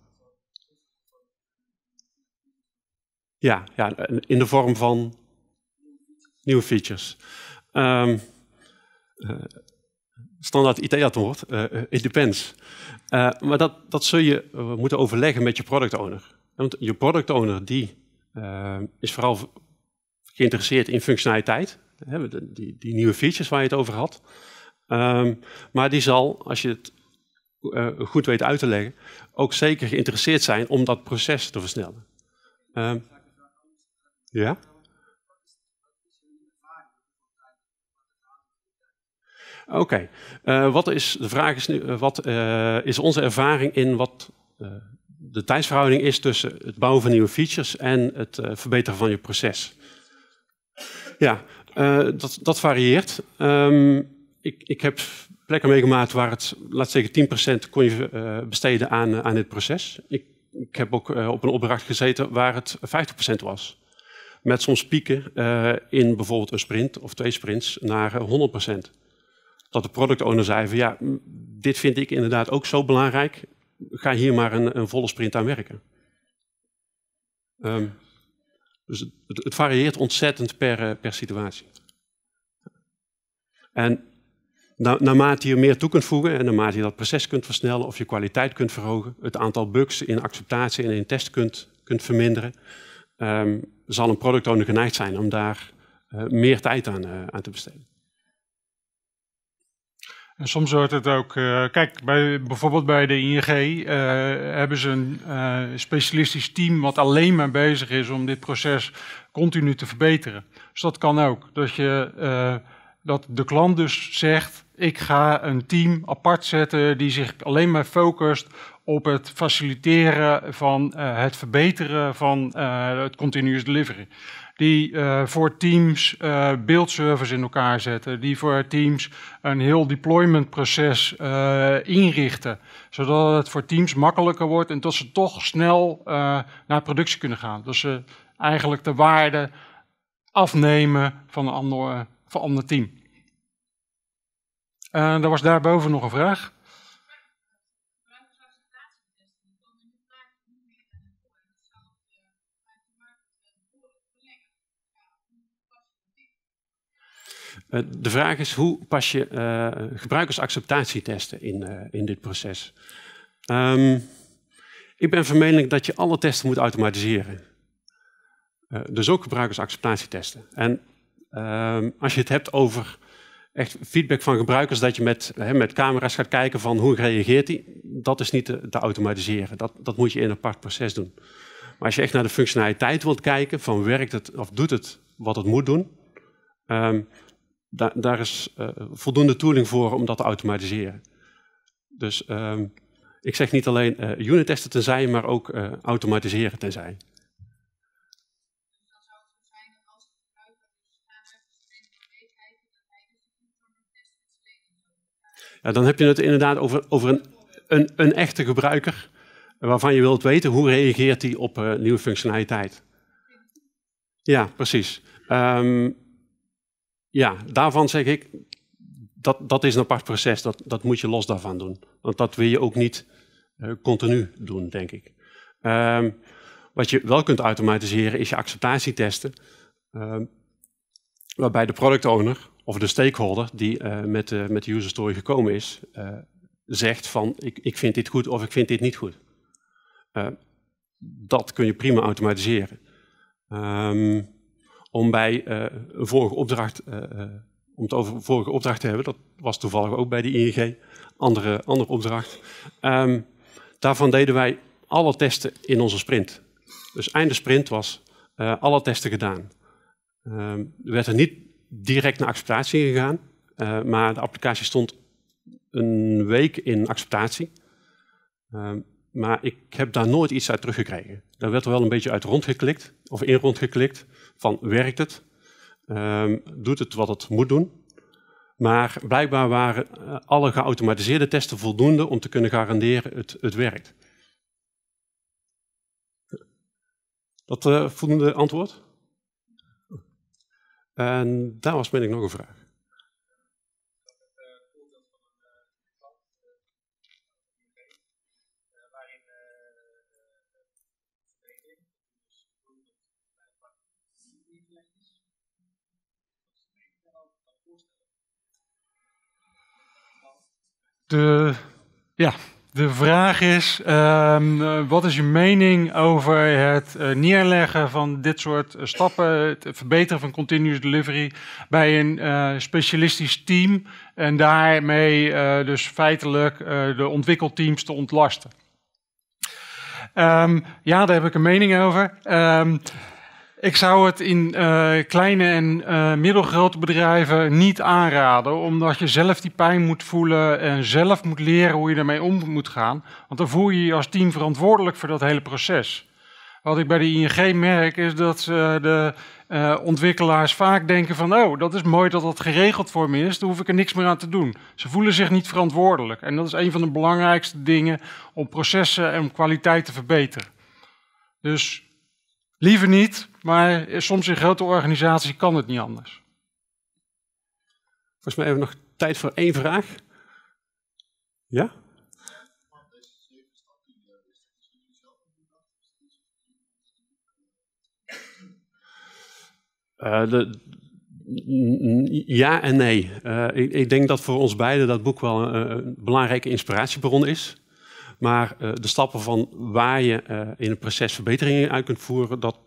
Ja, ja in de vorm van nieuwe features. Ehm, eh, standaard IT-antwoord, uh, eh, eh, it depends. Eh, maar dat, dat zul je moeten overleggen met je product owner. Want je product owner die, is vooral geïnteresseerd in functionaliteit, hè, die, die, nieuwe features waar je het over had. Ehm, maar die zal, als je het goed weet uit te leggen, ook zeker geïnteresseerd zijn om dat proces te versnellen. Um, ja? Oké, eh, wat is, de vraag is eh, wat eh, is onze ervaring in wat de tijdsverhouding is tussen het bouwen van nieuwe features en het verbeteren van je proces? Ja, dat, dat varieert. Ehm, ik, ik heb plekken meegemaakt waar het, laatst zeggen, 10% kon je besteden aan, aan dit proces. Ik, ik heb ook op een opdracht gezeten waar het 50% was met soms pieken in bijvoorbeeld een sprint of twee sprints naar 100% dat de product owner zei van ja, dit vind ik inderdaad ook zo belangrijk. Ga hier maar een, een volle sprint aan werken. Ehm, dus het, het, varieert ontzettend per, eh, per situatie. En na, naarmate je meer toe kunt voegen en naarmate je dat proces kunt versnellen of je kwaliteit kunt verhogen, het aantal bugs in acceptatie en in test kunt, kunt verminderen, ehm, zal een product owner geneigd zijn om daar eh, meer tijd aan, eh, aan te besteden. En soms wordt het ook, eh, kijk, bij, bijvoorbeeld bij de ING uh, eh, hebben ze een uh, specialistisch team wat alleen maar bezig is om dit proces continu te verbeteren. Dus dat kan ook. Dat, je, dat de klant dus zegt, ik ga een team apart zetten die zich alleen maar focust op het faciliteren van het verbeteren van het continuous delivery die eh, voor Teams uh, beeldservers in elkaar zetten, die voor Teams een heel deploymentproces eh, inrichten, zodat het voor Teams makkelijker wordt en dat ze toch snel naar productie kunnen gaan. Dus ze eigenlijk de waarde afnemen van een ander, van een ander team. er was daarboven nog een vraag. Eh, de vraag is, hoe pas je eh, gebruikersacceptatietesten in, eh, in dit proces? Ehm, ik ben van mening dat je alle testen moet automatiseren. dus ook gebruikersacceptatietesten. En ehm, als je het hebt over echt feedback van gebruikers, dat je met, met camera's gaat kijken van hoe reageert hij, dat is niet te, automatiseren. Dat, dat moet je in een apart proces doen. Maar als je echt naar de functionaliteit wilt kijken, van werkt het of doet het wat het moet doen, ehm, daar is eh, voldoende tooling voor om dat te automatiseren. Dus ehm, ik zeg niet alleen uh, unit testen tenzij, maar ook uh, automatiseren tenzij. Ja, dan heb je het inderdaad over, over een, een, een echte gebruiker waarvan je wilt weten hoe reageert hij op nieuwe functionaliteit. Ja, precies. Um, ja, daarvan zeg ik, dat, dat is een apart proces. Dat, dat moet je los daarvan doen. Want dat wil je ook niet eh, continu doen, denk ik. Ehm, wat je wel kunt automatiseren is je acceptatietesten. Um, waarbij de product owner of de stakeholder die eh, met, met de user story gekomen is, eh, zegt van ik, ik vind dit goed of ik vind dit niet goed. Ehm, dat kun je prima automatiseren. Um, om bij eh, een vorige opdracht, eh, eh, om het over vorige opdracht te hebben, dat was toevallig ook bij de ING, andere, andere opdracht. Ehm, daarvan deden wij alle testen in onze sprint. Dus einde sprint was alle testen gedaan. Um, er werd er niet direct naar acceptatie gegaan, maar de applicatie stond een week in acceptatie. Ehm, maar ik heb daar nooit iets uit teruggekregen. Daar werd er wel een beetje uit rondgeklikt, of in rondgeklikt van werkt het? Ehm, doet het wat het moet doen? Maar blijkbaar waren eh, alle geautomatiseerde testen voldoende om te kunnen garanderen het, het werkt. Dat uh, voldoende antwoord? En daar was, ben ik, nog een vraag. de, ja, de vraag is, ehm, eh, wat is je mening over het eh, neerleggen van dit soort eh, stappen, het verbeteren van continuous delivery bij een specialistisch team en daarmee dus feitelijk de ontwikkelteams te ontlasten? Ehm, ja, daar heb ik een mening over. Um, ik zou het in eh, kleine en eh, middelgrote bedrijven niet aanraden, omdat je zelf die pijn moet voelen en zelf moet leren hoe je daarmee om moet gaan. Want dan voel je je als team verantwoordelijk voor dat hele proces. Wat ik bij de ING merk is dat de eh, ontwikkelaars vaak denken van, oh, dat is mooi dat dat geregeld voor me is, daar hoef ik er niks meer aan te doen. Ze voelen zich niet verantwoordelijk. En dat is een van de belangrijkste dingen om processen en om kwaliteit te verbeteren. Dus Liever niet, maar soms in grote organisaties kan het niet anders. Volgens mij hebben we nog tijd voor één vraag. Ja? Eh, de, ja en nee. Eh, ik, ik, denk dat voor ons beiden dat boek wel eh, een belangrijke inspiratiebron is. Maar eh, de stappen van waar je eh, in een proces verbeteringen uit kunt voeren, dat,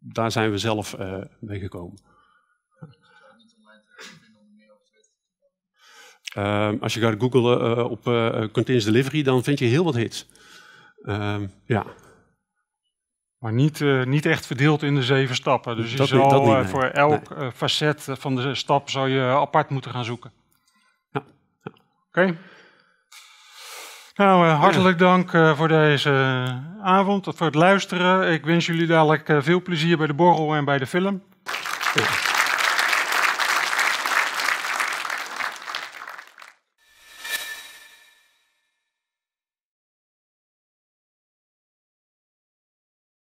daar zijn we zelf eh, mee gekomen. Ehm, als je gaat googlen op continuous delivery, dan vind je heel wat hits. Ehm, ja. Maar niet, niet echt verdeeld in de zeven stappen. Dus je zou voor elk facet van de stap zou je apart moeten gaan zoeken. Ja. Oké. Nou, eh, hartelijk dank eh, voor deze eh, avond, voor het luisteren. Ik wens jullie dadelijk veel plezier bij de borrel en bij de film.